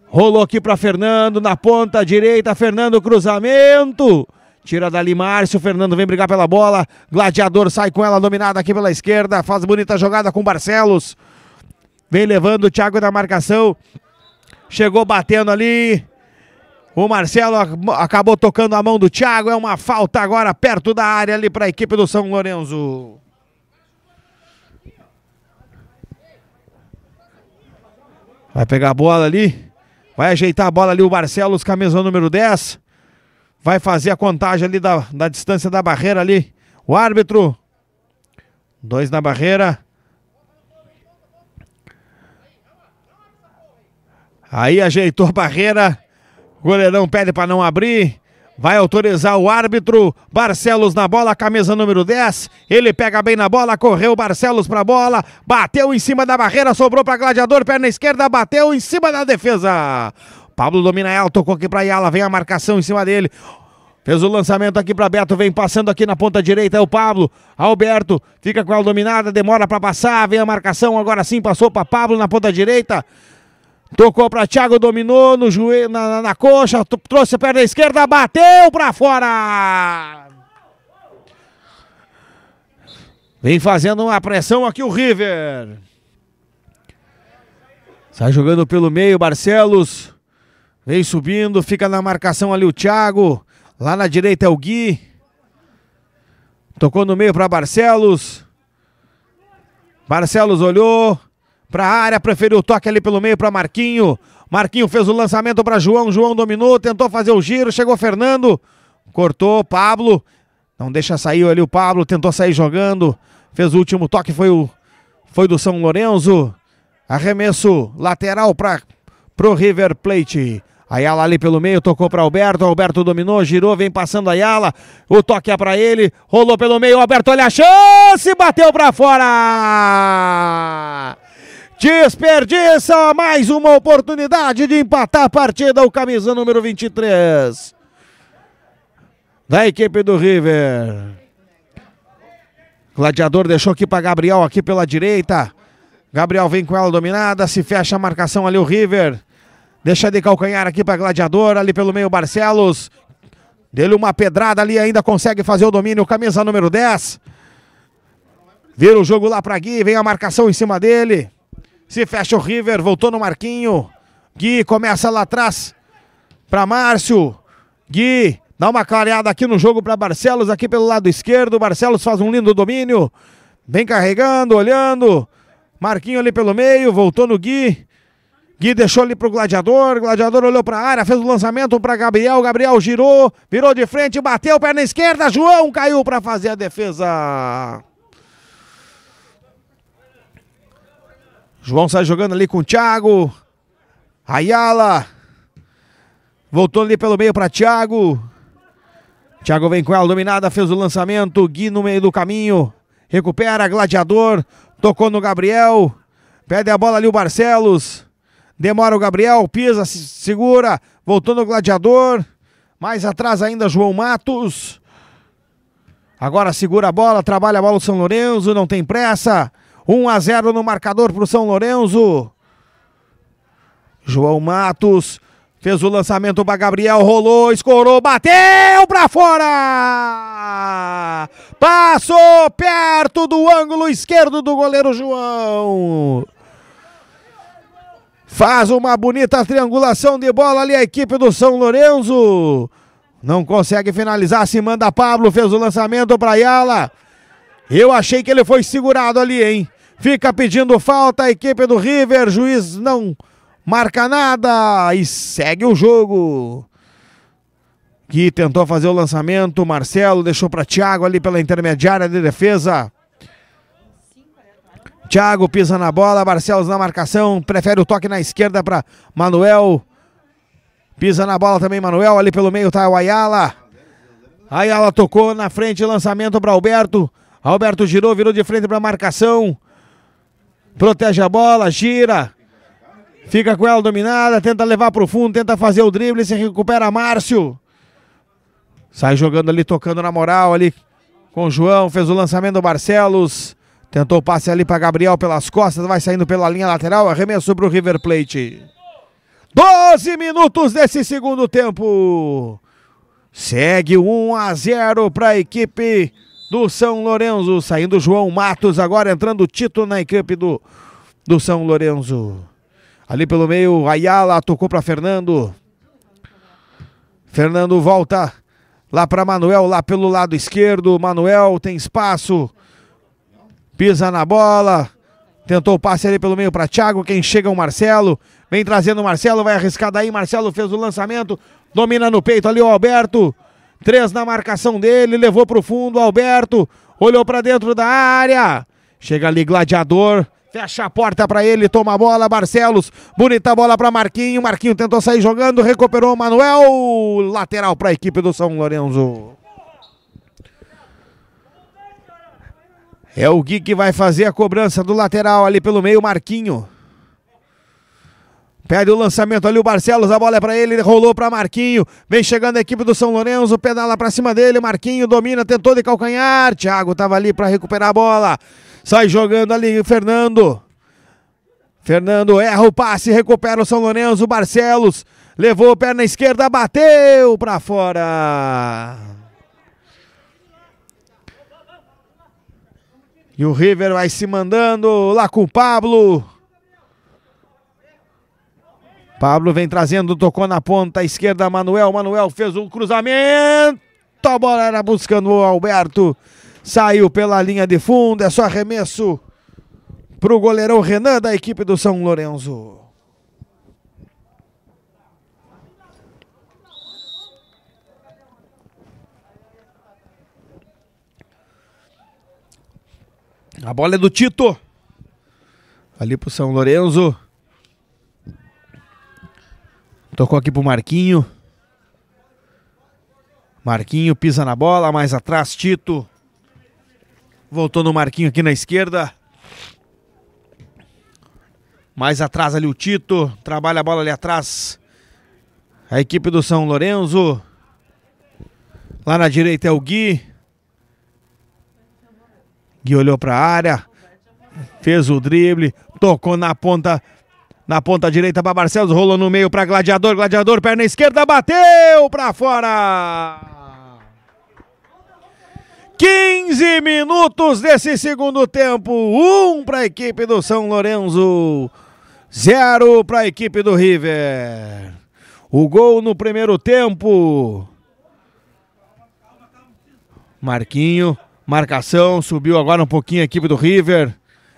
S1: Rolou aqui para Fernando, na ponta direita, Fernando cruzamento. Tira dali Márcio, Fernando vem brigar pela bola. Gladiador sai com ela dominada aqui pela esquerda, faz bonita jogada com Barcelos. Vem levando o Thiago na marcação. Chegou batendo ali. O Marcelo acabou tocando a mão do Thiago. É uma falta agora perto da área ali para a equipe do São Lourenço. Vai pegar a bola ali. Vai ajeitar a bola ali o Marcelo, os camisão número 10. Vai fazer a contagem ali da, da distância da barreira ali. O árbitro. Dois na barreira. Aí ajeitou a barreira. O goleirão pede para não abrir. Vai autorizar o árbitro. Barcelos na bola, camisa número 10. Ele pega bem na bola, correu Barcelos para a bola, bateu em cima da barreira, sobrou para Gladiador, perna esquerda, bateu em cima da defesa. Pablo domina ela, é tocou aqui para Yala, vem a marcação em cima dele. Fez o lançamento aqui para Beto, vem passando aqui na ponta direita, é o Pablo. Alberto fica com a dominada, demora para passar, vem a marcação, agora sim passou para Pablo na ponta direita. Tocou para Thiago, dominou no joelho, na, na, na coxa, trouxe a perna esquerda, bateu para fora. Vem fazendo uma pressão aqui o River. Sai jogando pelo meio, Barcelos. Vem subindo, fica na marcação ali o Thiago. Lá na direita é o Gui. Tocou no meio para Barcelos. Barcelos olhou para a área, preferiu o toque ali pelo meio para Marquinho. Marquinho fez o lançamento para João, João dominou, tentou fazer o giro, chegou Fernando, cortou Pablo, não deixa sair ali o Pablo, tentou sair jogando, fez o último toque, foi o foi do São Lourenço. Arremesso lateral para pro River Plate. Ayala ali pelo meio, tocou para Alberto, Alberto dominou, girou, vem passando Ayala, o toque é para ele, rolou pelo meio, Alberto olha a chance, bateu para fora! Desperdiça mais uma oportunidade de empatar a partida. O camisa número 23 da equipe do River. Gladiador deixou aqui para Gabriel, aqui pela direita. Gabriel vem com ela dominada, se fecha a marcação ali o River. Deixa de calcanhar aqui para Gladiador, ali pelo meio Barcelos. Dele uma pedrada ali, ainda consegue fazer o domínio. Camisa número 10. Vira o jogo lá para Gui, vem a marcação em cima dele. Se fecha o River, voltou no Marquinho. Gui começa lá atrás para Márcio. Gui dá uma clareada aqui no jogo para Barcelos, aqui pelo lado esquerdo. Barcelos faz um lindo domínio. Vem carregando, olhando. Marquinho ali pelo meio, voltou no Gui. Gui deixou ali pro Gladiador, Gladiador olhou para a área, fez o lançamento para Gabriel, Gabriel girou, virou de frente, bateu, perna esquerda, João caiu para fazer a defesa. João sai jogando ali com o Thiago. Ayala. Voltou ali pelo meio para Thiago. Thiago vem com ela dominada, fez o lançamento. Gui no meio do caminho. Recupera, Gladiador. Tocou no Gabriel. Pede a bola ali o Barcelos. Demora o Gabriel, pisa, segura. Voltou no Gladiador. Mais atrás ainda João Matos. Agora segura a bola, trabalha a bola o São Lourenço, não tem pressa. 1 a 0 no marcador para o São Lourenço. João Matos fez o lançamento para Gabriel, rolou, escorou, bateu para fora! Passou perto do ângulo esquerdo do goleiro João. Faz uma bonita triangulação de bola ali a equipe do São Lourenço. Não consegue finalizar, se manda Pablo, fez o lançamento para Ayala. Eu achei que ele foi segurado ali, hein? Fica pedindo falta a equipe do River, juiz não marca nada e segue o jogo. Que tentou fazer o lançamento, Marcelo deixou para Thiago ali pela intermediária de defesa. Thiago pisa na bola, Marcelo na marcação, prefere o toque na esquerda para Manuel. Pisa na bola também Manuel, ali pelo meio está o Ayala. Ayala tocou na frente, lançamento para Alberto. Alberto girou, virou de frente para a marcação. Protege a bola, gira. Fica com ela dominada, tenta levar para o fundo, tenta fazer o drible, se recupera Márcio. Sai jogando ali, tocando na moral ali com o João, fez o lançamento do Barcelos. Tentou o passe ali para Gabriel pelas costas, vai saindo pela linha lateral, arremesso para o River Plate. 12 minutos desse segundo tempo. Segue 1 a 0 para a equipe do São Lourenço. Saindo João Matos, agora entrando Tito na equipe do, do São Lourenço. Ali pelo meio, Ayala tocou para Fernando. Fernando volta lá para Manuel, lá pelo lado esquerdo. Manuel tem espaço, pisa na bola. Tentou o passe ali pelo meio para Thiago. Quem chega é o Marcelo. Vem trazendo o Marcelo, vai arriscar daí. Marcelo fez o lançamento. Domina no peito ali o Alberto. Três na marcação dele, levou para o fundo, Alberto olhou para dentro da área. Chega ali Gladiador, fecha a porta para ele, toma a bola, Barcelos. Bonita bola para Marquinho, Marquinho tentou sair jogando, recuperou o Manuel. Lateral para a equipe do São Lourenço. É o Gui que vai fazer a cobrança do lateral ali pelo meio, Marquinho. Pede o lançamento ali o Barcelos, a bola é para ele, rolou para Marquinho. Vem chegando a equipe do São Lourenço, pedala para cima dele, Marquinho domina, tentou de calcanhar. Thiago tava ali para recuperar a bola. Sai jogando ali Fernando. Fernando erra o passe, recupera o São Lourenço, Barcelos levou perna esquerda, bateu para fora. E o River vai se mandando lá com o Pablo. Pablo vem trazendo, tocou na ponta esquerda, Manuel. Manuel fez um cruzamento. A bola era buscando o Alberto. Saiu pela linha de fundo, é só arremesso para o goleirão Renan da equipe do São Lourenço. A bola é do Tito. Ali pro São Lourenço. Tocou aqui pro Marquinho. Marquinho pisa na bola, mais atrás, Tito. Voltou no Marquinho aqui na esquerda. Mais atrás ali o Tito. Trabalha a bola ali atrás. A equipe do São Lourenço. Lá na direita é o Gui. Gui olhou para a área. Fez o drible. Tocou na ponta na ponta direita para Barcelos, rolou no meio para Gladiador, Gladiador, perna esquerda, bateu para fora. 15 minutos desse segundo tempo, 1 um para a equipe do São Lourenço, 0 para a equipe do River. O gol no primeiro tempo. Marquinho, marcação, subiu agora um pouquinho a equipe do River.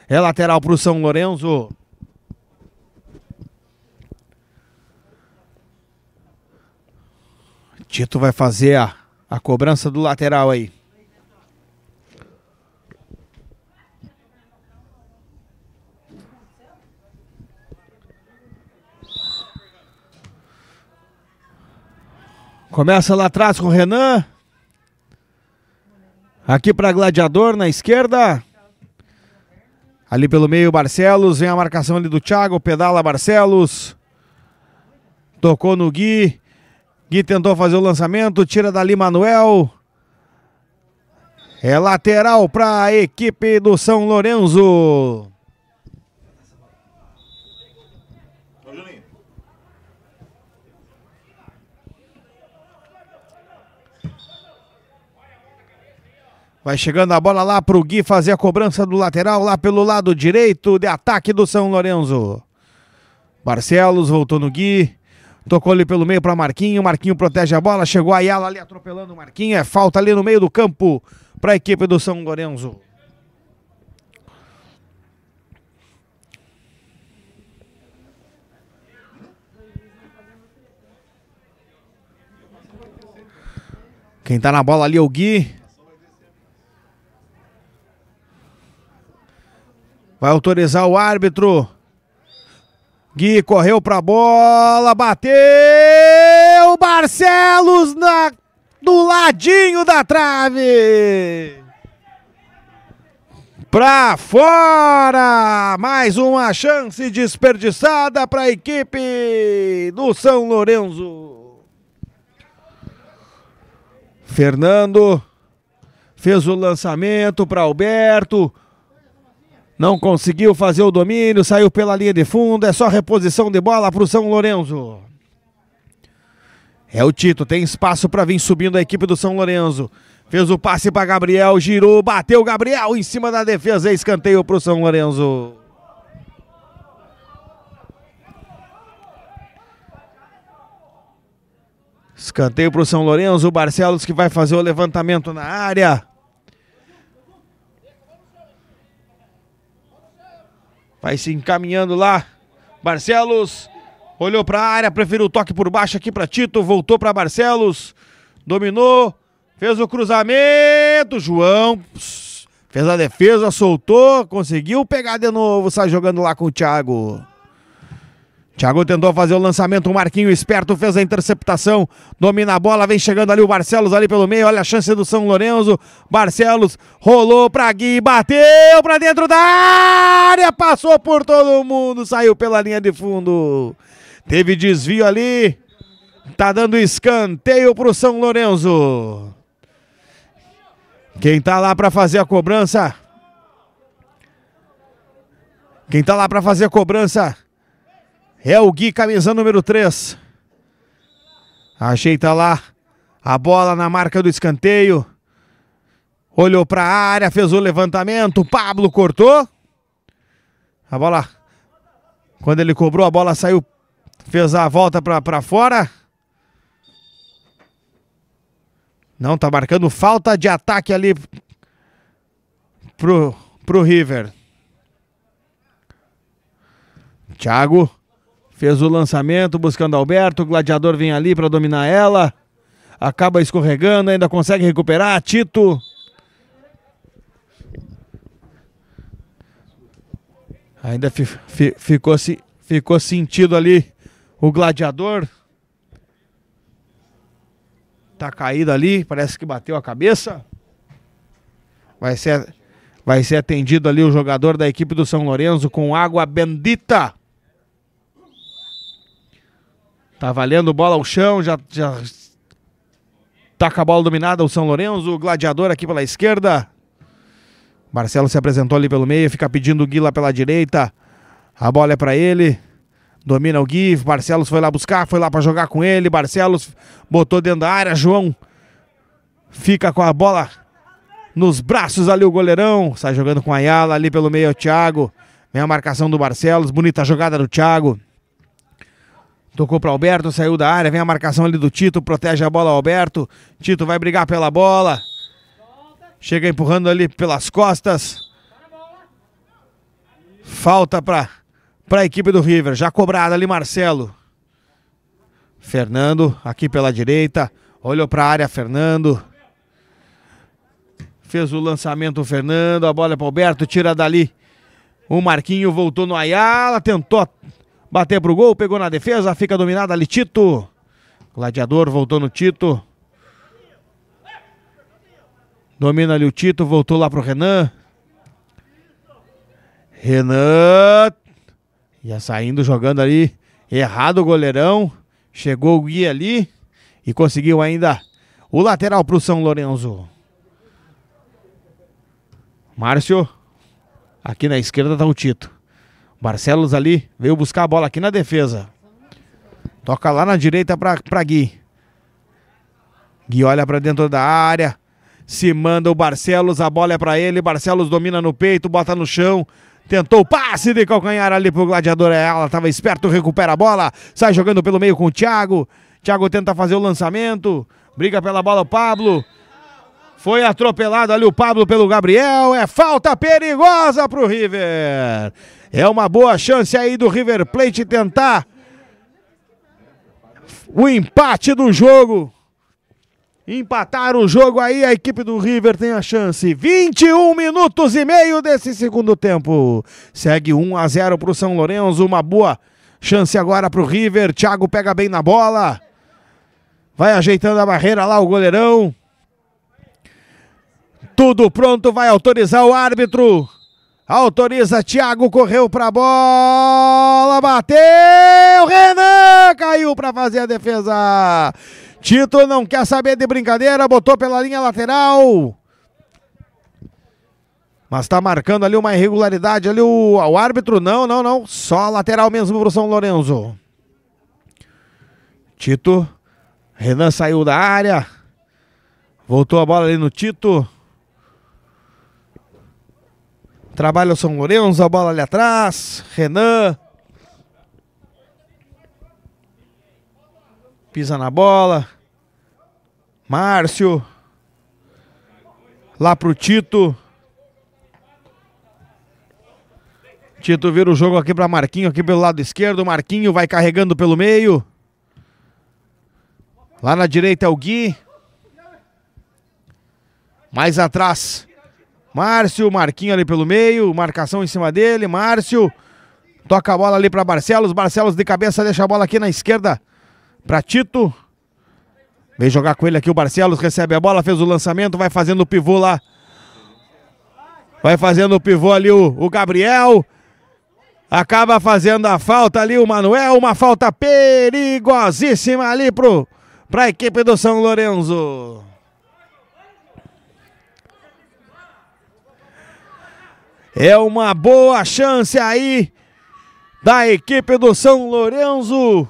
S1: É lateral para o São Lourenço. Tito vai fazer a, a cobrança do lateral aí. Começa lá atrás com o Renan. Aqui para Gladiador na esquerda. Ali pelo meio, Barcelos. Vem a marcação ali do Thiago. Pedala Barcelos. Tocou no Gui. Gui tentou fazer o lançamento, tira dali Manuel. É lateral para a equipe do São Lourenço. Vai chegando a bola lá para o Gui fazer a cobrança do lateral lá pelo lado direito de ataque do São Lourenço. Barcelos voltou no Gui. Tocou ali pelo meio para Marquinho. Marquinho protege a bola. Chegou a Ayala ali atropelando o Marquinho. É falta ali no meio do campo para a equipe do São Lorenzo. Quem tá na bola ali é o Gui. Vai autorizar o árbitro. Gui correu pra bola, bateu! Barcelos na, do ladinho da trave! Pra fora! Mais uma chance desperdiçada para a equipe do São Lourenço. Fernando fez o lançamento para Alberto. Não conseguiu fazer o domínio, saiu pela linha de fundo. É só reposição de bola para o São Lourenço. É o Tito, tem espaço para vir subindo a equipe do São Lourenço. Fez o passe para Gabriel, girou, bateu Gabriel em cima da defesa. Escanteio para o São Lourenço. Escanteio para o São Lourenço. O Barcelos que vai fazer o levantamento na área. Vai se encaminhando lá. Barcelos olhou para a área, preferiu o toque por baixo aqui para Tito, voltou para Barcelos, dominou, fez o cruzamento, João fez a defesa, soltou, conseguiu pegar de novo, sai jogando lá com o Thiago. Thiago tentou fazer o lançamento, o Marquinho esperto fez a interceptação, domina a bola, vem chegando ali o Barcelos ali pelo meio, olha a chance do São Lourenço. Barcelos rolou pra Gui, bateu pra dentro da área, passou por todo mundo, saiu pela linha de fundo. Teve desvio ali, tá dando escanteio pro São Lourenço. Quem tá lá para fazer a cobrança? Quem tá lá para fazer a cobrança? É o Gui, camisa número 3. Ajeita lá a bola na marca do escanteio. Olhou para a área, fez o levantamento. Pablo cortou. A bola, quando ele cobrou, a bola saiu, fez a volta para fora. Não, tá marcando falta de ataque ali pro, pro River. Thiago Fez o lançamento buscando Alberto. O gladiador vem ali para dominar ela. Acaba escorregando, ainda consegue recuperar. Tito. Ainda fi, fi, ficou, se, ficou sentido ali o gladiador. Tá caído ali, parece que bateu a cabeça. Vai ser, vai ser atendido ali o jogador da equipe do São Lourenço com água bendita. Tá valendo bola ao chão, já, já tá com a bola dominada o São Lourenço, o gladiador aqui pela esquerda. Marcelo se apresentou ali pelo meio, fica pedindo o Gui lá pela direita. A bola é para ele. Domina o Gui, Barcelos foi lá buscar, foi lá para jogar com ele. Barcelos botou dentro da área, João fica com a bola nos braços ali o goleirão, sai jogando com a Ayala ali pelo meio é o Thiago. Vem a marcação do Barcelos, bonita jogada do Thiago. Tocou para Alberto, saiu da área, vem a marcação ali do Tito, protege a bola Alberto. Tito vai brigar pela bola. Chega empurrando ali pelas costas. Falta para a equipe do River. Já cobrada ali Marcelo. Fernando aqui pela direita. Olhou para a área Fernando. Fez o lançamento o Fernando. A bola é para Alberto. Tira dali. O Marquinho voltou no Ayala. Tentou para pro gol, pegou na defesa, fica dominada ali Tito. Gladiador voltou no Tito. Domina ali o Tito, voltou lá pro Renan. Renan. Já saindo, jogando ali. Errado o goleirão. Chegou o Gui ali. E conseguiu ainda o lateral pro São Lourenço. Márcio. Aqui na esquerda tá o Tito. Barcelos ali veio buscar a bola aqui na defesa. Toca lá na direita para Gui. Gui olha para dentro da área. Se manda o Barcelos, a bola é para ele. Barcelos domina no peito, bota no chão. Tentou o passe de calcanhar ali pro gladiador. É ela estava esperto, recupera a bola. Sai jogando pelo meio com o Thiago. Thiago tenta fazer o lançamento. Briga pela bola o Pablo. Foi atropelado ali o Pablo pelo Gabriel. É falta perigosa pro River. É uma boa chance aí do River Plate tentar o empate do jogo. Empatar o jogo aí, a equipe do River tem a chance. 21 minutos e meio desse segundo tempo. Segue 1 a 0 para o São Lourenço. Uma boa chance agora para o River. Thiago pega bem na bola. Vai ajeitando a barreira lá, o goleirão. Tudo pronto, vai autorizar o árbitro. Autoriza Thiago, correu pra bola, bateu! Renan caiu pra fazer a defesa. Tito não quer saber de brincadeira, botou pela linha lateral. Mas tá marcando ali uma irregularidade ali o, o árbitro. Não, não, não. Só lateral mesmo pro São Lourenço. Tito. Renan saiu da área. Voltou a bola ali no Tito. Trabalha o São Lourenço, a bola ali atrás. Renan. Pisa na bola. Márcio. Lá pro Tito. Tito vira o jogo aqui para Marquinho, aqui pelo lado esquerdo. Marquinho vai carregando pelo meio. Lá na direita é o Gui. Mais atrás Márcio, Marquinho ali pelo meio, marcação em cima dele, Márcio. Toca a bola ali para Barcelos, Barcelos de cabeça deixa a bola aqui na esquerda para Tito. Vem jogar com ele aqui o Barcelos, recebe a bola, fez o lançamento, vai fazendo o pivô lá. Vai fazendo o pivô ali o, o Gabriel. Acaba fazendo a falta ali o Manuel, uma falta perigosíssima ali pro, a equipe do São Lourenço. É uma boa chance aí da equipe do São Lourenço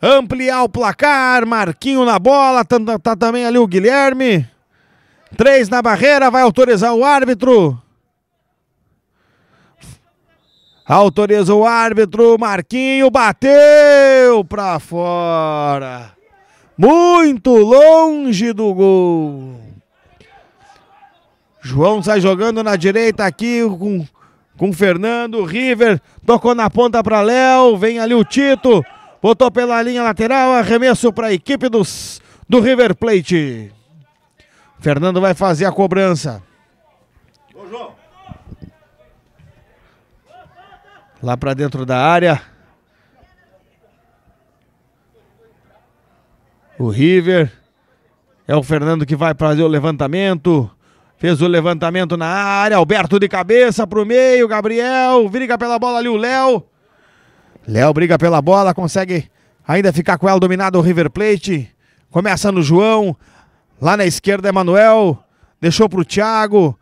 S1: ampliar o placar. Marquinho na bola, tá, tá, tá também ali o Guilherme. Três na barreira, vai autorizar o árbitro. Autoriza o árbitro, Marquinho bateu para fora. Muito longe do gol. João sai tá jogando na direita aqui com, com Fernando. River tocou na ponta para Léo. Vem ali o Tito. Botou pela linha lateral. Arremesso para a equipe dos, do River Plate. Fernando vai fazer a cobrança. Ô, João. Lá para dentro da área. O River. É o Fernando que vai fazer o levantamento. Fez o levantamento na área, Alberto de cabeça para o meio, Gabriel, briga pela bola ali o Léo. Léo briga pela bola, consegue ainda ficar com ela dominado o River Plate. Começa no João, lá na esquerda é Manuel, deixou para o Thiago.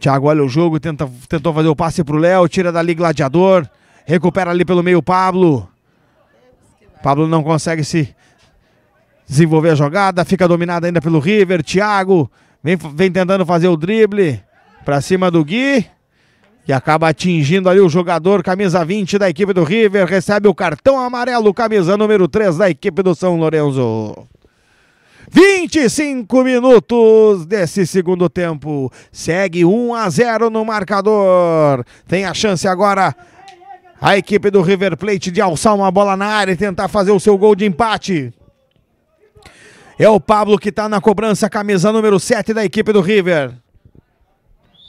S1: Thiago olha o jogo, tenta, tentou fazer o passe para o Léo, tira dali Gladiador, recupera ali pelo meio Pablo. Pablo não consegue se desenvolver a jogada, fica dominado ainda pelo River, Thiago Vem, vem tentando fazer o drible para cima do Gui. E acaba atingindo ali o jogador, camisa 20 da equipe do River. Recebe o cartão amarelo, camisa número 3 da equipe do São Lourenço. 25 minutos desse segundo tempo. Segue 1 a 0 no marcador. Tem a chance agora a equipe do River Plate de alçar uma bola na área e tentar fazer o seu gol de empate. É o Pablo que está na cobrança, camisa número 7 da equipe do River.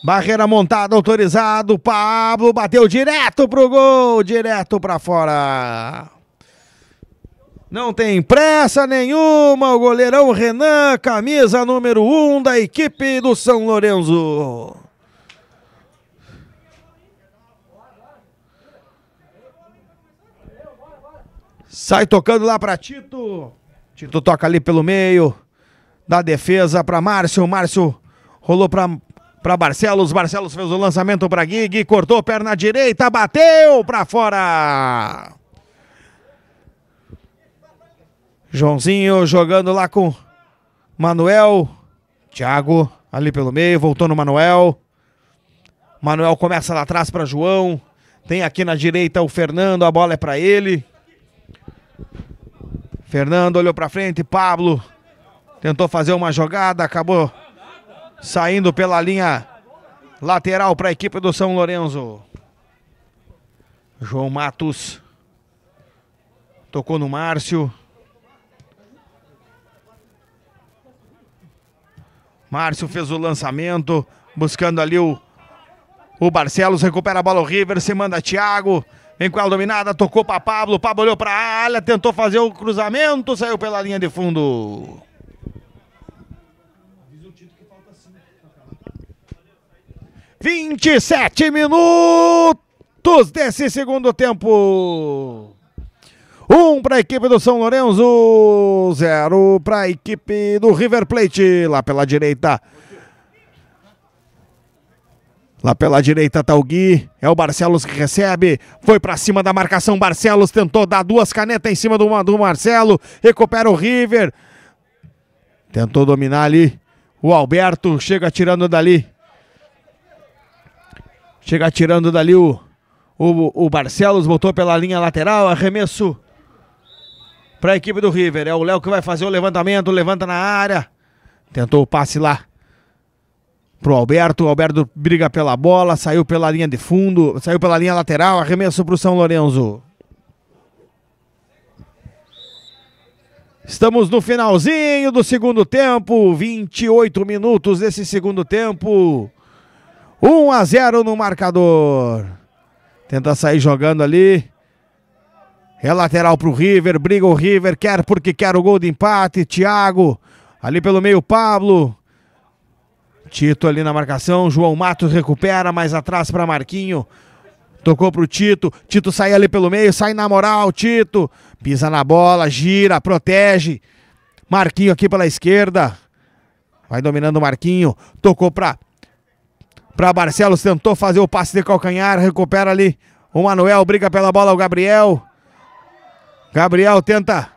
S1: Barreira montada, autorizado. Pablo bateu direto pro gol, direto para fora. Não tem pressa nenhuma, o goleirão Renan, camisa número 1 um da equipe do São Lourenço. Sai tocando lá para Tito. Tito toca ali pelo meio. Da defesa para Márcio. Márcio rolou para para Barcelos. Barcelos fez o lançamento para Guigui, cortou perna direita, bateu para fora. Joãozinho jogando lá com Manuel. Thiago ali pelo meio, voltou no Manuel. Manuel começa lá atrás para João. Tem aqui na direita o Fernando, a bola é para ele. Fernando olhou para frente, Pablo tentou fazer uma jogada, acabou saindo pela linha lateral para a equipe do São Lourenço. João Matos tocou no Márcio. Márcio fez o lançamento, buscando ali o, o Barcelos, recupera a bola o River, se manda Thiago. Vem com a dominada, tocou para Pablo. Pablo olhou para a área, tentou fazer o cruzamento, saiu pela linha de fundo. Vinte e sete minutos desse segundo tempo. Um para a equipe do São Lourenço, zero para a equipe do River Plate, lá pela direita. Lá pela direita tá o Gui, é o Barcelos que recebe, foi para cima da marcação, Barcelos tentou dar duas canetas em cima do, do Marcelo, recupera o River, tentou dominar ali, o Alberto chega tirando dali, chega tirando dali o, o, o Barcelos, botou pela linha lateral, arremesso para a equipe do River, é o Léo que vai fazer o levantamento, levanta na área, tentou o passe lá, pro Alberto. O Alberto briga pela bola, saiu pela linha de fundo, saiu pela linha lateral, arremesso pro São Lourenço. Estamos no finalzinho do segundo tempo, 28 minutos desse segundo tempo. 1 a 0 no marcador. Tenta sair jogando ali. É lateral pro River, briga o River, quer porque quer o gol de empate. Thiago, ali pelo meio, Pablo. Tito ali na marcação, João Matos recupera, mais atrás para Marquinho. Tocou pro Tito, Tito sai ali pelo meio, sai na moral, Tito. Pisa na bola, gira, protege. Marquinho aqui pela esquerda. Vai dominando o Marquinho, tocou para para Barcelos, tentou fazer o passe de calcanhar, recupera ali o Manuel, briga pela bola o Gabriel. Gabriel tenta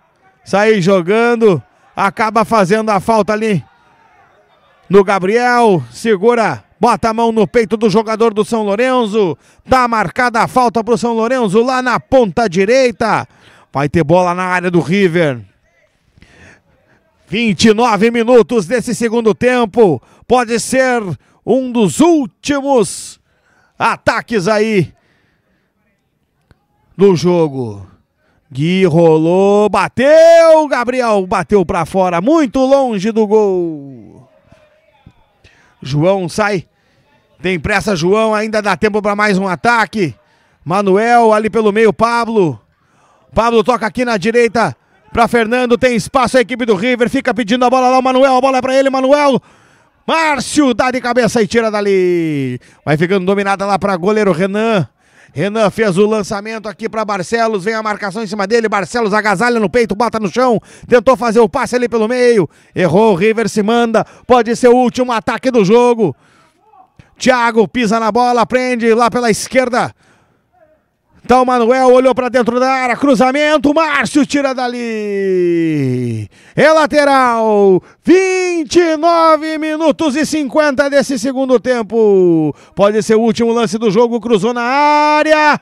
S1: sair jogando, acaba fazendo a falta ali no Gabriel, segura, bota a mão no peito do jogador do São Lourenço, dá marcada a falta pro São Lourenço lá na ponta direita. Vai ter bola na área do River. 29 minutos desse segundo tempo. Pode ser um dos últimos ataques aí do jogo. Gui rolou, bateu, Gabriel bateu para fora, muito longe do gol. João sai. Tem pressa, João. Ainda dá tempo para mais um ataque. Manuel ali pelo meio, Pablo. Pablo toca aqui na direita para Fernando. Tem espaço a equipe do River. Fica pedindo a bola lá. O Manuel, a bola é para ele, Manuel. Márcio dá de cabeça e tira dali. Vai ficando dominada lá para goleiro Renan. Renan fez o lançamento aqui para Barcelos, vem a marcação em cima dele, Barcelos agasalha no peito, bota no chão, tentou fazer o passe ali pelo meio, errou, o River se manda, pode ser o último ataque do jogo. Thiago pisa na bola, prende lá pela esquerda. Tá o Manuel, olhou para dentro da área, cruzamento, Márcio tira dali. É lateral, 29 minutos e 50 desse segundo tempo. Pode ser o último lance do jogo, cruzou na área.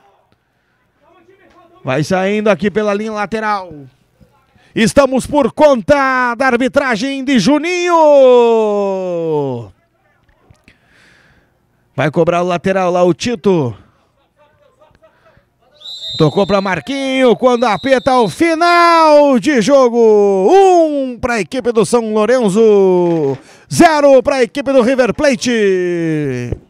S1: Vai saindo aqui pela linha lateral. Estamos por conta da arbitragem de Juninho. Vai cobrar o lateral lá, o Tito. Tocou para Marquinho quando apita o final de jogo. Um para a equipe do São Lourenço, zero para a equipe do River Plate.